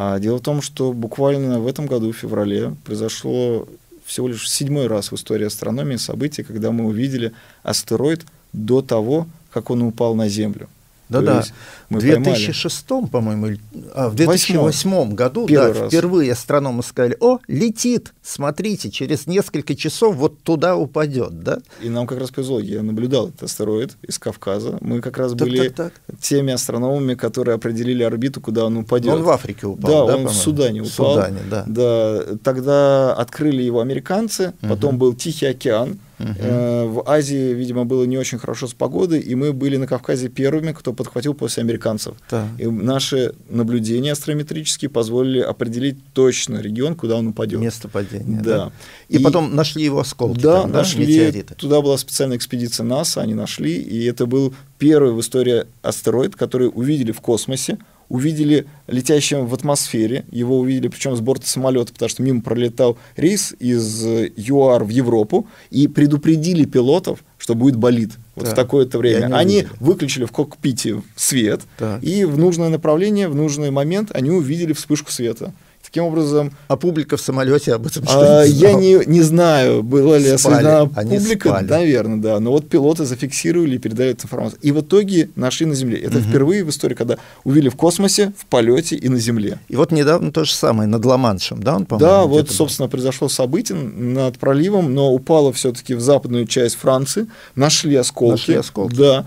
а дело в том, что буквально в этом году, в феврале, произошло всего лишь седьмой раз в истории астрономии событие, когда мы увидели астероид до того, как он упал на Землю. Да-да. В 2006, по-моему, или, а, в 2008 Восьмом. году да, раз. впервые астрономы сказали, о, летит, смотрите, через несколько часов вот туда упадет. Да? И нам как раз повезло, я наблюдал этот астероид из Кавказа. Мы как раз так, были так, так. теми астрономами, которые определили орбиту, куда он упадет. Он в Африке упал, да? да он по-моему? в Судане упал. В Судане, да. да. Тогда открыли его американцы, угу. потом был Тихий океан, Uh-huh. В Азии, видимо, было не очень хорошо с погодой, и мы были на Кавказе первыми, кто подхватил после американцев. Да. И наши наблюдения астрометрические позволили определить точно регион, куда он упадет. Место падения. Да. да. И, и потом нашли его осколки. Да, там, нашли. Метеориты. Туда была специальная экспедиция НАСА, они нашли, и это был первый в истории астероид, который увидели в космосе увидели летящим в атмосфере. Его увидели, причем с борта самолета, потому что мимо пролетал рейс из э, ЮАР в Европу, и предупредили пилотов, что будет болит вот да. в такое-то время. Они увидели. выключили в кокпите свет, да. и в нужное направление, в нужный момент они увидели вспышку света. Таким образом... А публика в самолете об этом а, что а, Я не, не знаю, была ли осведомлена публика, спали. наверное, да. Но вот пилоты зафиксировали и передали эту информацию. И в итоге нашли на Земле. Это угу. впервые в истории, когда увидели в космосе, в полете и на Земле. И вот недавно то же самое над ла да, он, по-моему? Да, вот, собственно, произошло событие над проливом, но упало все-таки в западную часть Франции. Нашли осколки. Нашли осколки. Да.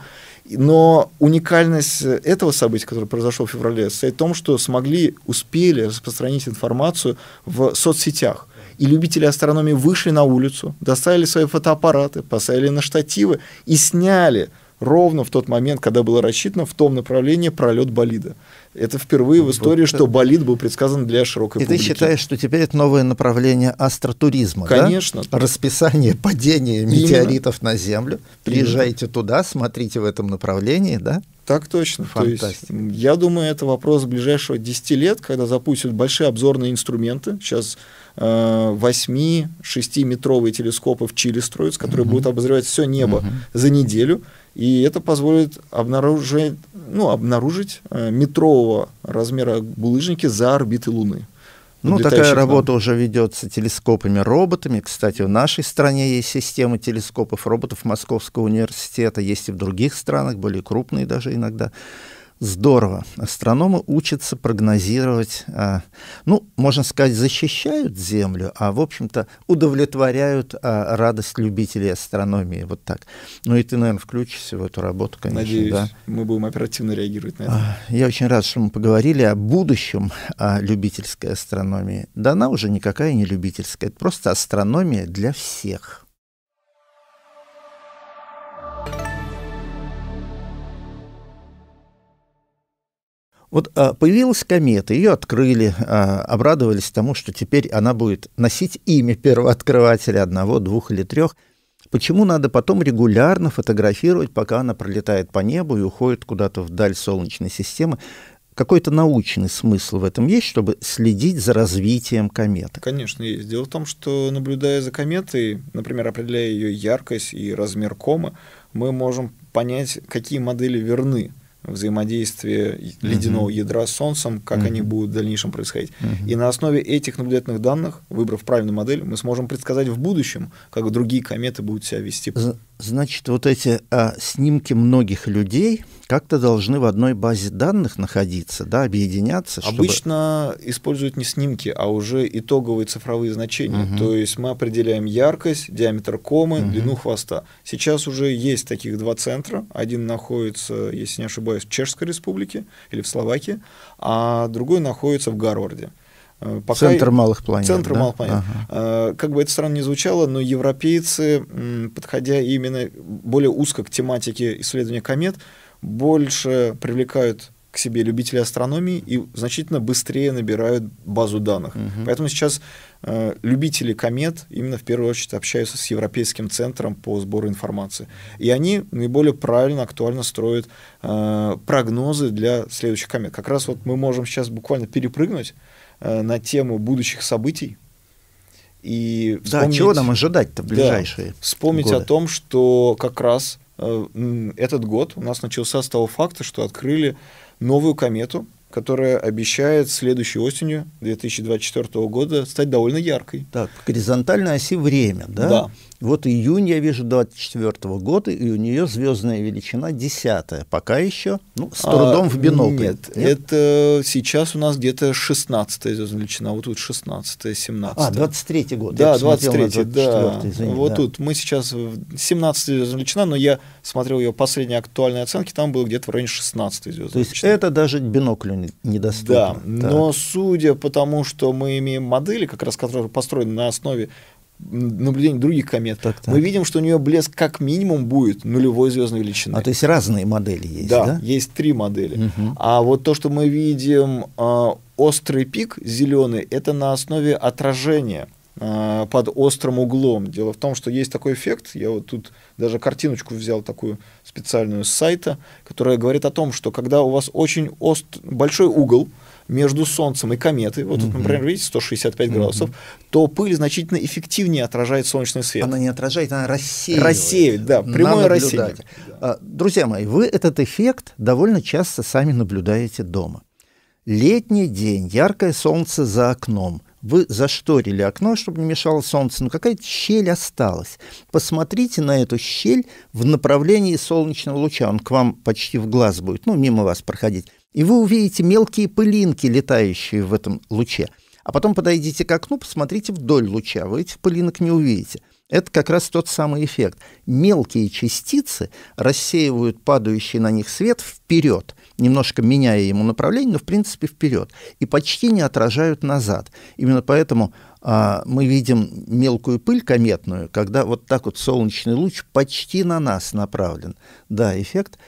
Но уникальность э, этого события, которое произошло в феврале, состоит в том, что смогли, успели распространить информацию в соцсетях. И любители астрономии вышли на улицу, доставили свои фотоаппараты, поставили на штативы и сняли ровно в тот момент, когда было рассчитано в том направлении пролет болида. Это впервые в истории, что болид был предсказан для широкой и публики. И ты считаешь, что теперь это новое направление астротуризма, Конечно. Да? Расписание падения Именно. метеоритов на Землю. Приезжайте Именно. туда, смотрите в этом направлении, да? Так точно. Фантастика. То есть, я думаю, это вопрос ближайшего 10 лет, когда запустят большие обзорные инструменты. Сейчас 8-6-метровые э, телескопы в Чили строятся, которые угу. будут обозревать все небо угу. за неделю. И это позволит обнаружить, ну, обнаружить э, метрового размера булыжники за орбитой Луны. Ну, такая работа уже ведется телескопами, роботами. Кстати, в нашей стране есть система телескопов, роботов Московского университета, есть и в других странах, более крупные даже иногда. Здорово. Астрономы учатся прогнозировать, а, ну, можно сказать, защищают Землю, а, в общем-то, удовлетворяют а, радость любителей астрономии. Вот так. Ну и ты, наверное, включишься в эту работу, конечно. Надеюсь, да? мы будем оперативно реагировать на это. А, я очень рад, что мы поговорили о будущем о любительской астрономии. Да она уже никакая не любительская, это просто астрономия для всех. thank you Вот а, появилась комета, ее открыли, а, обрадовались тому, что теперь она будет носить имя первооткрывателя одного, двух или трех. Почему надо потом регулярно фотографировать, пока она пролетает по небу и уходит куда-то вдаль Солнечной системы? Какой-то научный смысл в этом есть, чтобы следить за развитием кометы? Конечно, есть. Дело в том, что наблюдая за кометой, например, определяя ее яркость и размер комы, мы можем понять, какие модели верны взаимодействие ледяного uh-huh. ядра с Солнцем, как uh-huh. они будут в дальнейшем происходить. Uh-huh. И на основе этих наблюдательных данных, выбрав правильную модель, мы сможем предсказать в будущем, как другие кометы будут себя вести. Значит, вот эти а, снимки многих людей как-то должны в одной базе данных находиться, да, объединяться. Чтобы... Обычно используют не снимки, а уже итоговые цифровые значения. Угу. То есть мы определяем яркость, диаметр комы, угу. длину хвоста. Сейчас уже есть таких два центра. Один находится, если не ошибаюсь, в Чешской Республике или в Словакии, а другой находится в Гарварде. Э, пока Центр малых планет. Центр да? малых планет. Ага. Э, как бы это странно ни звучало, но европейцы, подходя именно более узко к тематике исследования комет, больше привлекают к себе любителей астрономии и значительно быстрее набирают базу данных. Угу. Поэтому сейчас э, любители комет именно в первую очередь общаются с Европейским центром по сбору информации. И они наиболее правильно, актуально строят прогнозы для следующих комет. Как раз вот мы можем сейчас буквально перепрыгнуть Э, на тему будущих событий. И вспомнить, да, чего нам ожидать-то в ближайшие да, Вспомнить годы. о том, что как раз э, этот год у нас начался с того факта, что открыли новую комету, которая обещает следующей осенью 2024 года стать довольно яркой. Так, горизонтальная оси время, да? Да. Вот июнь, я вижу, 24 -го года, и у нее звездная величина 10 пока еще, ну, с а, трудом а, в бинокль. Нет, нет, это сейчас у нас где-то 16 звездная величина, а вот тут 16 17 А, 23 год. Да, 23 да. Извини, вот да. тут мы сейчас 17 звездная величина, но я смотрел ее последние актуальные оценки, там было где-то в районе 16 звездная То есть это даже биноклю недоступно. Да, так. но судя по тому, что мы имеем модели, как раз которые построены на основе наблюдений других комет, так, так. мы видим, что у нее блеск как минимум будет нулевой звездной величины. А то есть разные модели есть, да? Да, есть три модели. Угу. А вот то, что мы видим э, острый пик зеленый, это на основе отражения э, под острым углом. Дело в том, что есть такой эффект, я вот тут даже картиночку взял такую специальную с сайта, которая говорит о том, что когда у вас очень ост... большой угол, между Солнцем и кометой, вот тут, например, видите, 165 градусов, то пыль значительно эффективнее отражает солнечный свет. Она не отражает, она рассеивает. Рассеивает, да, прямое рассеяние. А, друзья мои, вы этот эффект довольно часто сами наблюдаете дома. Летний день, яркое солнце за окном – вы зашторили окно, чтобы не мешало солнце, но какая-то щель осталась. Посмотрите на эту щель в направлении солнечного луча, он к вам почти в глаз будет, ну, мимо вас проходить. И вы увидите мелкие пылинки, летающие в этом луче. А потом подойдите к окну, посмотрите вдоль луча, вы этих пылинок не увидите. Это как раз тот самый эффект. Мелкие частицы рассеивают падающий на них свет вперед, немножко меняя ему направление, но в принципе вперед, и почти не отражают назад. Именно поэтому а, мы видим мелкую пыль кометную, когда вот так вот солнечный луч почти на нас направлен. Да, эффект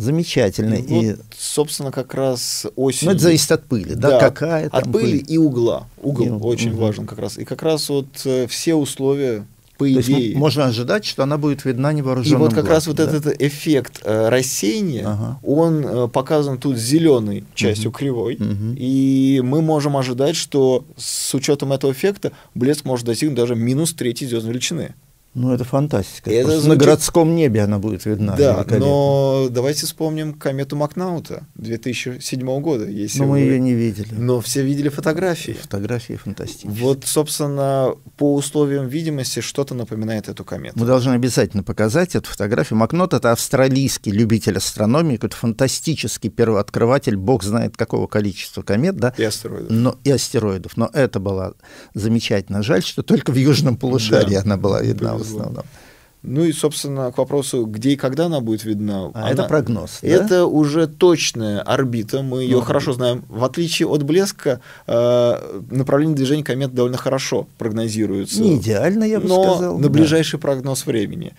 Замечательно. И, и... Вот, собственно, как раз осень. Ну, это зависит от пыли, да? да Какая от там пыли, пыль? и угла. Угол и, очень угу. важен как раз. И как раз вот э, все условия по идее. есть можно ожидать, что она будет видна невооруженным И вот как глаз, раз вот да? этот эффект э, рассеяния, ага. он э, показан тут зеленой частью угу. кривой, угу. и мы можем ожидать, что с учетом этого эффекта блеск может достигнуть даже минус третьей звездной величины. Ну, это фантастика. Это звучит... На городском небе она будет видна. Да, но давайте вспомним комету Макнаута 2007 года. Если но мы вы... ее не видели. Но все видели фотографии. Фотографии фантастические. Вот, собственно, по условиям видимости что-то напоминает эту комету. Мы должны обязательно показать эту фотографию. Макнот — это австралийский любитель астрономии, какой-то фантастический первооткрыватель, бог знает какого количества комет. Да? И астероидов. Но, и астероидов. Но это была замечательно. Жаль, что только в южном полушарии да. она была видна в основном. Ну и, собственно, к вопросу, где и когда она будет видна. А она... это прогноз. Да? Это уже точная орбита, мы ее ну, хорошо знаем. В отличие от блеска, э, направление движения комет довольно хорошо прогнозируется. Не идеально, я бы но сказал. На да. ближайший прогноз времени.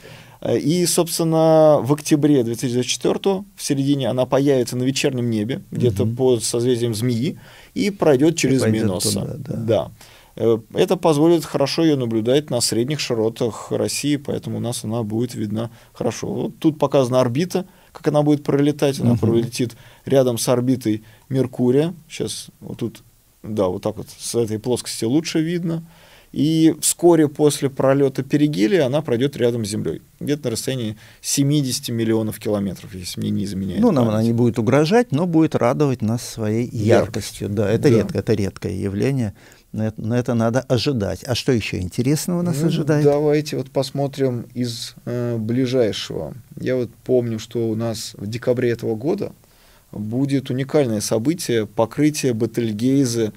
И, собственно, в октябре 2024 в середине она появится на вечернем небе, где-то угу. под созвездием змеи, и пройдет через и Миноса. Туда, да. да. Э, это позволит хорошо ее наблюдать на средних широтах России, поэтому у нас она будет видна хорошо. Вот тут показана орбита, как она будет пролетать. Она угу. пролетит рядом с орбитой Меркурия. Сейчас вот тут, да, вот так вот с этой плоскости лучше видно и вскоре после пролета Перигелия она пройдет рядом с Землей, где-то на расстоянии 70 миллионов километров, если мне не изменяет. Ну, нам память. она не будет угрожать, но будет радовать нас своей яркостью. яркостью. Да, это да. редко, это редкое явление. На это, на это надо ожидать. А что еще интересного нас ну, ожидает? Давайте вот посмотрим из э, ближайшего. Я вот помню, что у нас в декабре этого года будет уникальное событие покрытие Бетельгейзе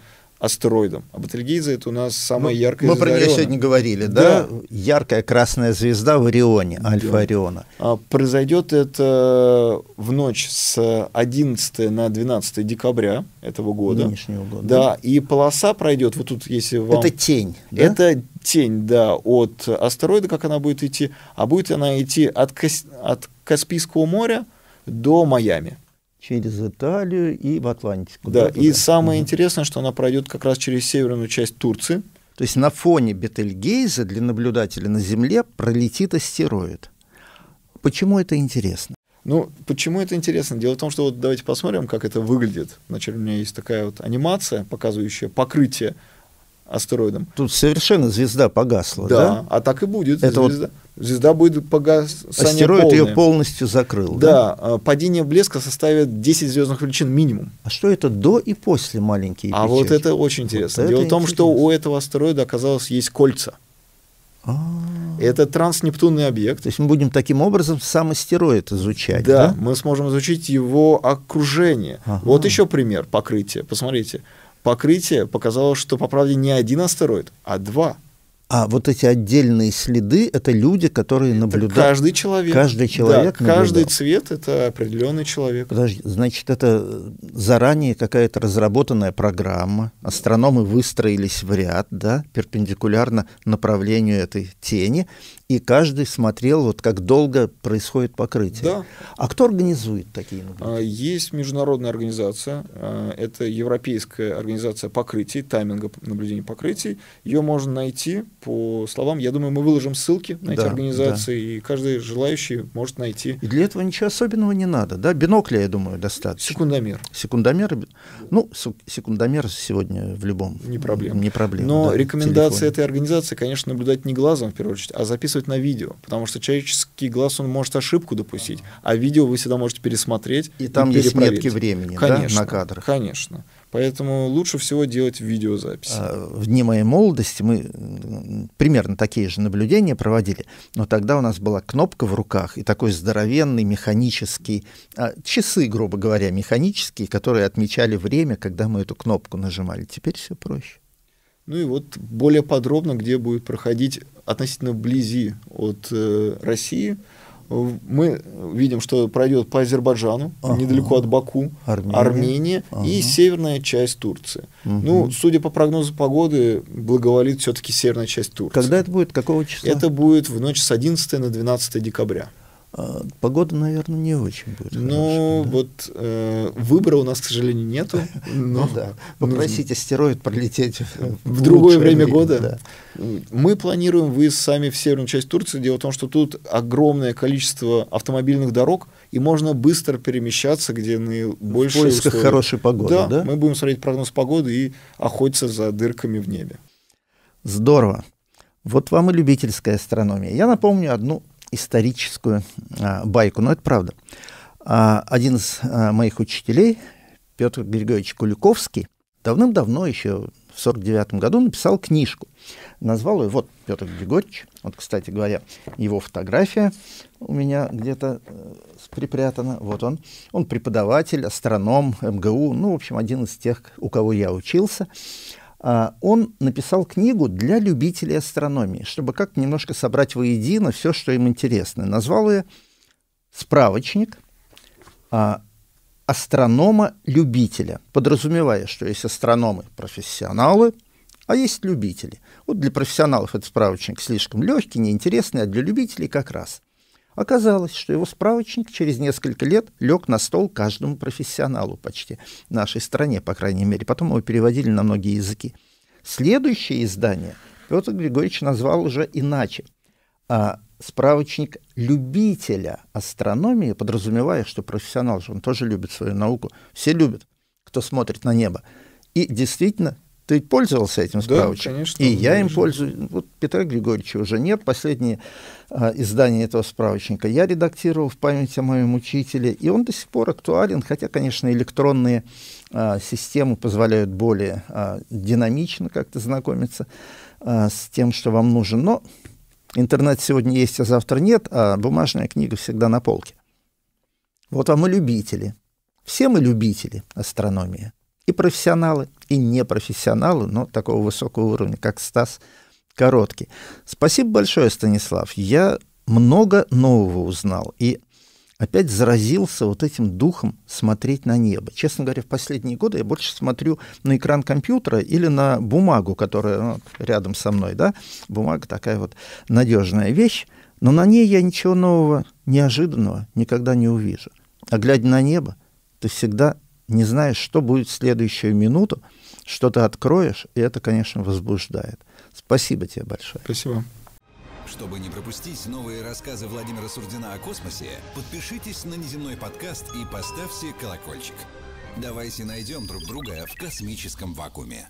астероидом. А Бетельгейза это у нас самая ну, яркая мы звезда. Мы про нее Ориона. сегодня говорили, да? да? Яркая красная звезда в Орионе, Альфа да. Ориона. А, произойдет это в ночь с 11 на 12 декабря этого года. Нынешнего года. Да, и полоса пройдет, вот тут если вам... Это тень, да? Это тень, да, от астероида, как она будет идти, а будет она идти от, Кас... от Каспийского моря до Майами через Италию и в Атлантику. Да, да туда. и самое угу. интересное, что она пройдет как раз через северную часть Турции. То есть на фоне Бетельгейза для наблюдателя на Земле пролетит астероид. Почему это интересно? Ну, почему это интересно? Дело в том, что вот давайте посмотрим, как это выглядит. Вначале у меня есть такая вот анимация, показывающая покрытие астероидом. Тут совершенно звезда погасла, да? Да, а так и будет. Это звезда, вот звезда будет погасание Астероид полное. ее полностью закрыл, да? Да, а, падение блеска составит 10 звездных величин минимум. А что это до и после маленькие А печати? вот это очень интересно. Вот Дело это в том, интересно. что у этого астероида оказалось есть кольца. А-а-а. Это транснептунный объект. То есть мы будем таким образом сам астероид изучать. Да, да? мы сможем изучить его окружение. А-а-а. Вот еще пример покрытия. Посмотрите, покрытие показало, что, по правде, не один астероид, а два. А вот эти отдельные следы – это люди, которые наблюдают. каждый человек. Каждый человек. Да, каждый цвет – это определенный человек. Подожди, значит, это заранее какая-то разработанная программа. Астрономы выстроились в ряд, да, перпендикулярно направлению этой тени, и каждый смотрел, вот как долго происходит покрытие. Да. А кто организует такие а, наблюдения? Есть международная организация, а, это Европейская организация покрытий, тайминга наблюдения покрытий. Ее можно найти по словам, я думаю, мы выложим ссылки на эти да, организации, да. и каждый желающий может найти. И для этого ничего особенного не надо, да? Бинокля, я думаю, достаточно. Секундомер. Секундомер, ну, секундомер сегодня в любом. Не проблема. Не проблема. Но да, рекомендация телефоне. этой организации, конечно, наблюдать не глазом, в первую очередь, а записывать будет на видео, потому что человеческий глаз, он может ошибку допустить, а видео вы всегда можете пересмотреть и, и там есть метки времени конечно, да, на кадрах. Конечно. Поэтому лучше всего делать видеозаписи. А, в дни моей молодости мы примерно такие же наблюдения проводили, но тогда у нас была кнопка в руках и такой здоровенный механический, а, часы, грубо говоря, механические, которые отмечали время, когда мы эту кнопку нажимали. Теперь все проще. Ну и вот более подробно, где будет проходить относительно вблизи от э, России. Мы видим, что пройдет по Азербайджану, ага. недалеко от Баку, Армения, Армения ага. и северная часть Турции. Угу. Ну, судя по прогнозу погоды, благоволит все-таки северная часть Турции. Когда это будет? Какого числа? Это будет в ночь с 11 на 12 декабря. А, погода, наверное, не очень будет. Ну, да? вот э, выбора у нас, к сожалению, нету. Но ну, да. Попросить астероид пролететь в, в другое время, время года. Да. Мы планируем выезд сами в северную часть Турции. Дело в том, что тут огромное количество автомобильных дорог, и можно быстро перемещаться, где наибольшие В поисках хорошей погоды, да, да? мы будем смотреть прогноз погоды и охотиться за дырками в небе. Здорово. Вот вам и любительская астрономия. Я напомню одну историческую а, байку, но это правда. А, один из а, моих учителей, Петр Григорьевич Куликовский, давным-давно, еще в 49 году, написал книжку. Назвал ее, вот, Петр Григорьевич, вот, кстати говоря, его фотография у меня где-то э, припрятана, вот он. Он преподаватель, астроном МГУ, эм ну, в общем, один из тех, у кого я учился. А, он написал книгу для любителей астрономии, чтобы как немножко собрать воедино все, что им интересно. Назвал ее «Справочник а, астронома-любителя», подразумевая, что есть астрономы-профессионалы, а есть любители. Вот для профессионалов этот справочник слишком легкий, неинтересный, а для любителей как раз. Оказалось, что его справочник через несколько лет лег на стол каждому профессионалу почти в нашей стране, по крайней мере. Потом его переводили на многие языки. Следующее издание Петр Григорьевич назвал уже иначе. А, справочник любителя астрономии, подразумевая, что профессионал же, он тоже любит свою науку. Все любят, кто смотрит на небо. И действительно, ты пользовался этим справочником? Да, конечно. И я им пользуюсь. Вот Петра Григорьевича уже нет. Последнее э, издание этого справочника я редактировал в память о моем учителе. И он до сих пор актуален, хотя, конечно, электронные э, системы позволяют более э, динамично как-то знакомиться э, с тем, что вам нужен. Но интернет сегодня есть, а завтра нет, а бумажная книга всегда на полке. Вот вам и любители. Все мы любители астрономии и профессионалы, и непрофессионалы, но такого высокого уровня, как Стас Короткий. Спасибо большое, Станислав. Я много нового узнал и опять заразился вот этим духом смотреть на небо. Честно говоря, в последние годы я больше смотрю на экран компьютера или на бумагу, которая ну, рядом со мной, да, бумага такая вот надежная вещь, но на ней я ничего нового, неожиданного никогда не увижу. А глядя на небо, ты всегда не знаешь, что будет в следующую минуту, что ты откроешь, и это, конечно, возбуждает. Спасибо тебе большое. Спасибо. Чтобы не пропустить новые рассказы Владимира Сурдина о космосе, подпишитесь на «Неземной подкаст» и поставьте колокольчик. Давайте найдем друг друга в космическом вакууме.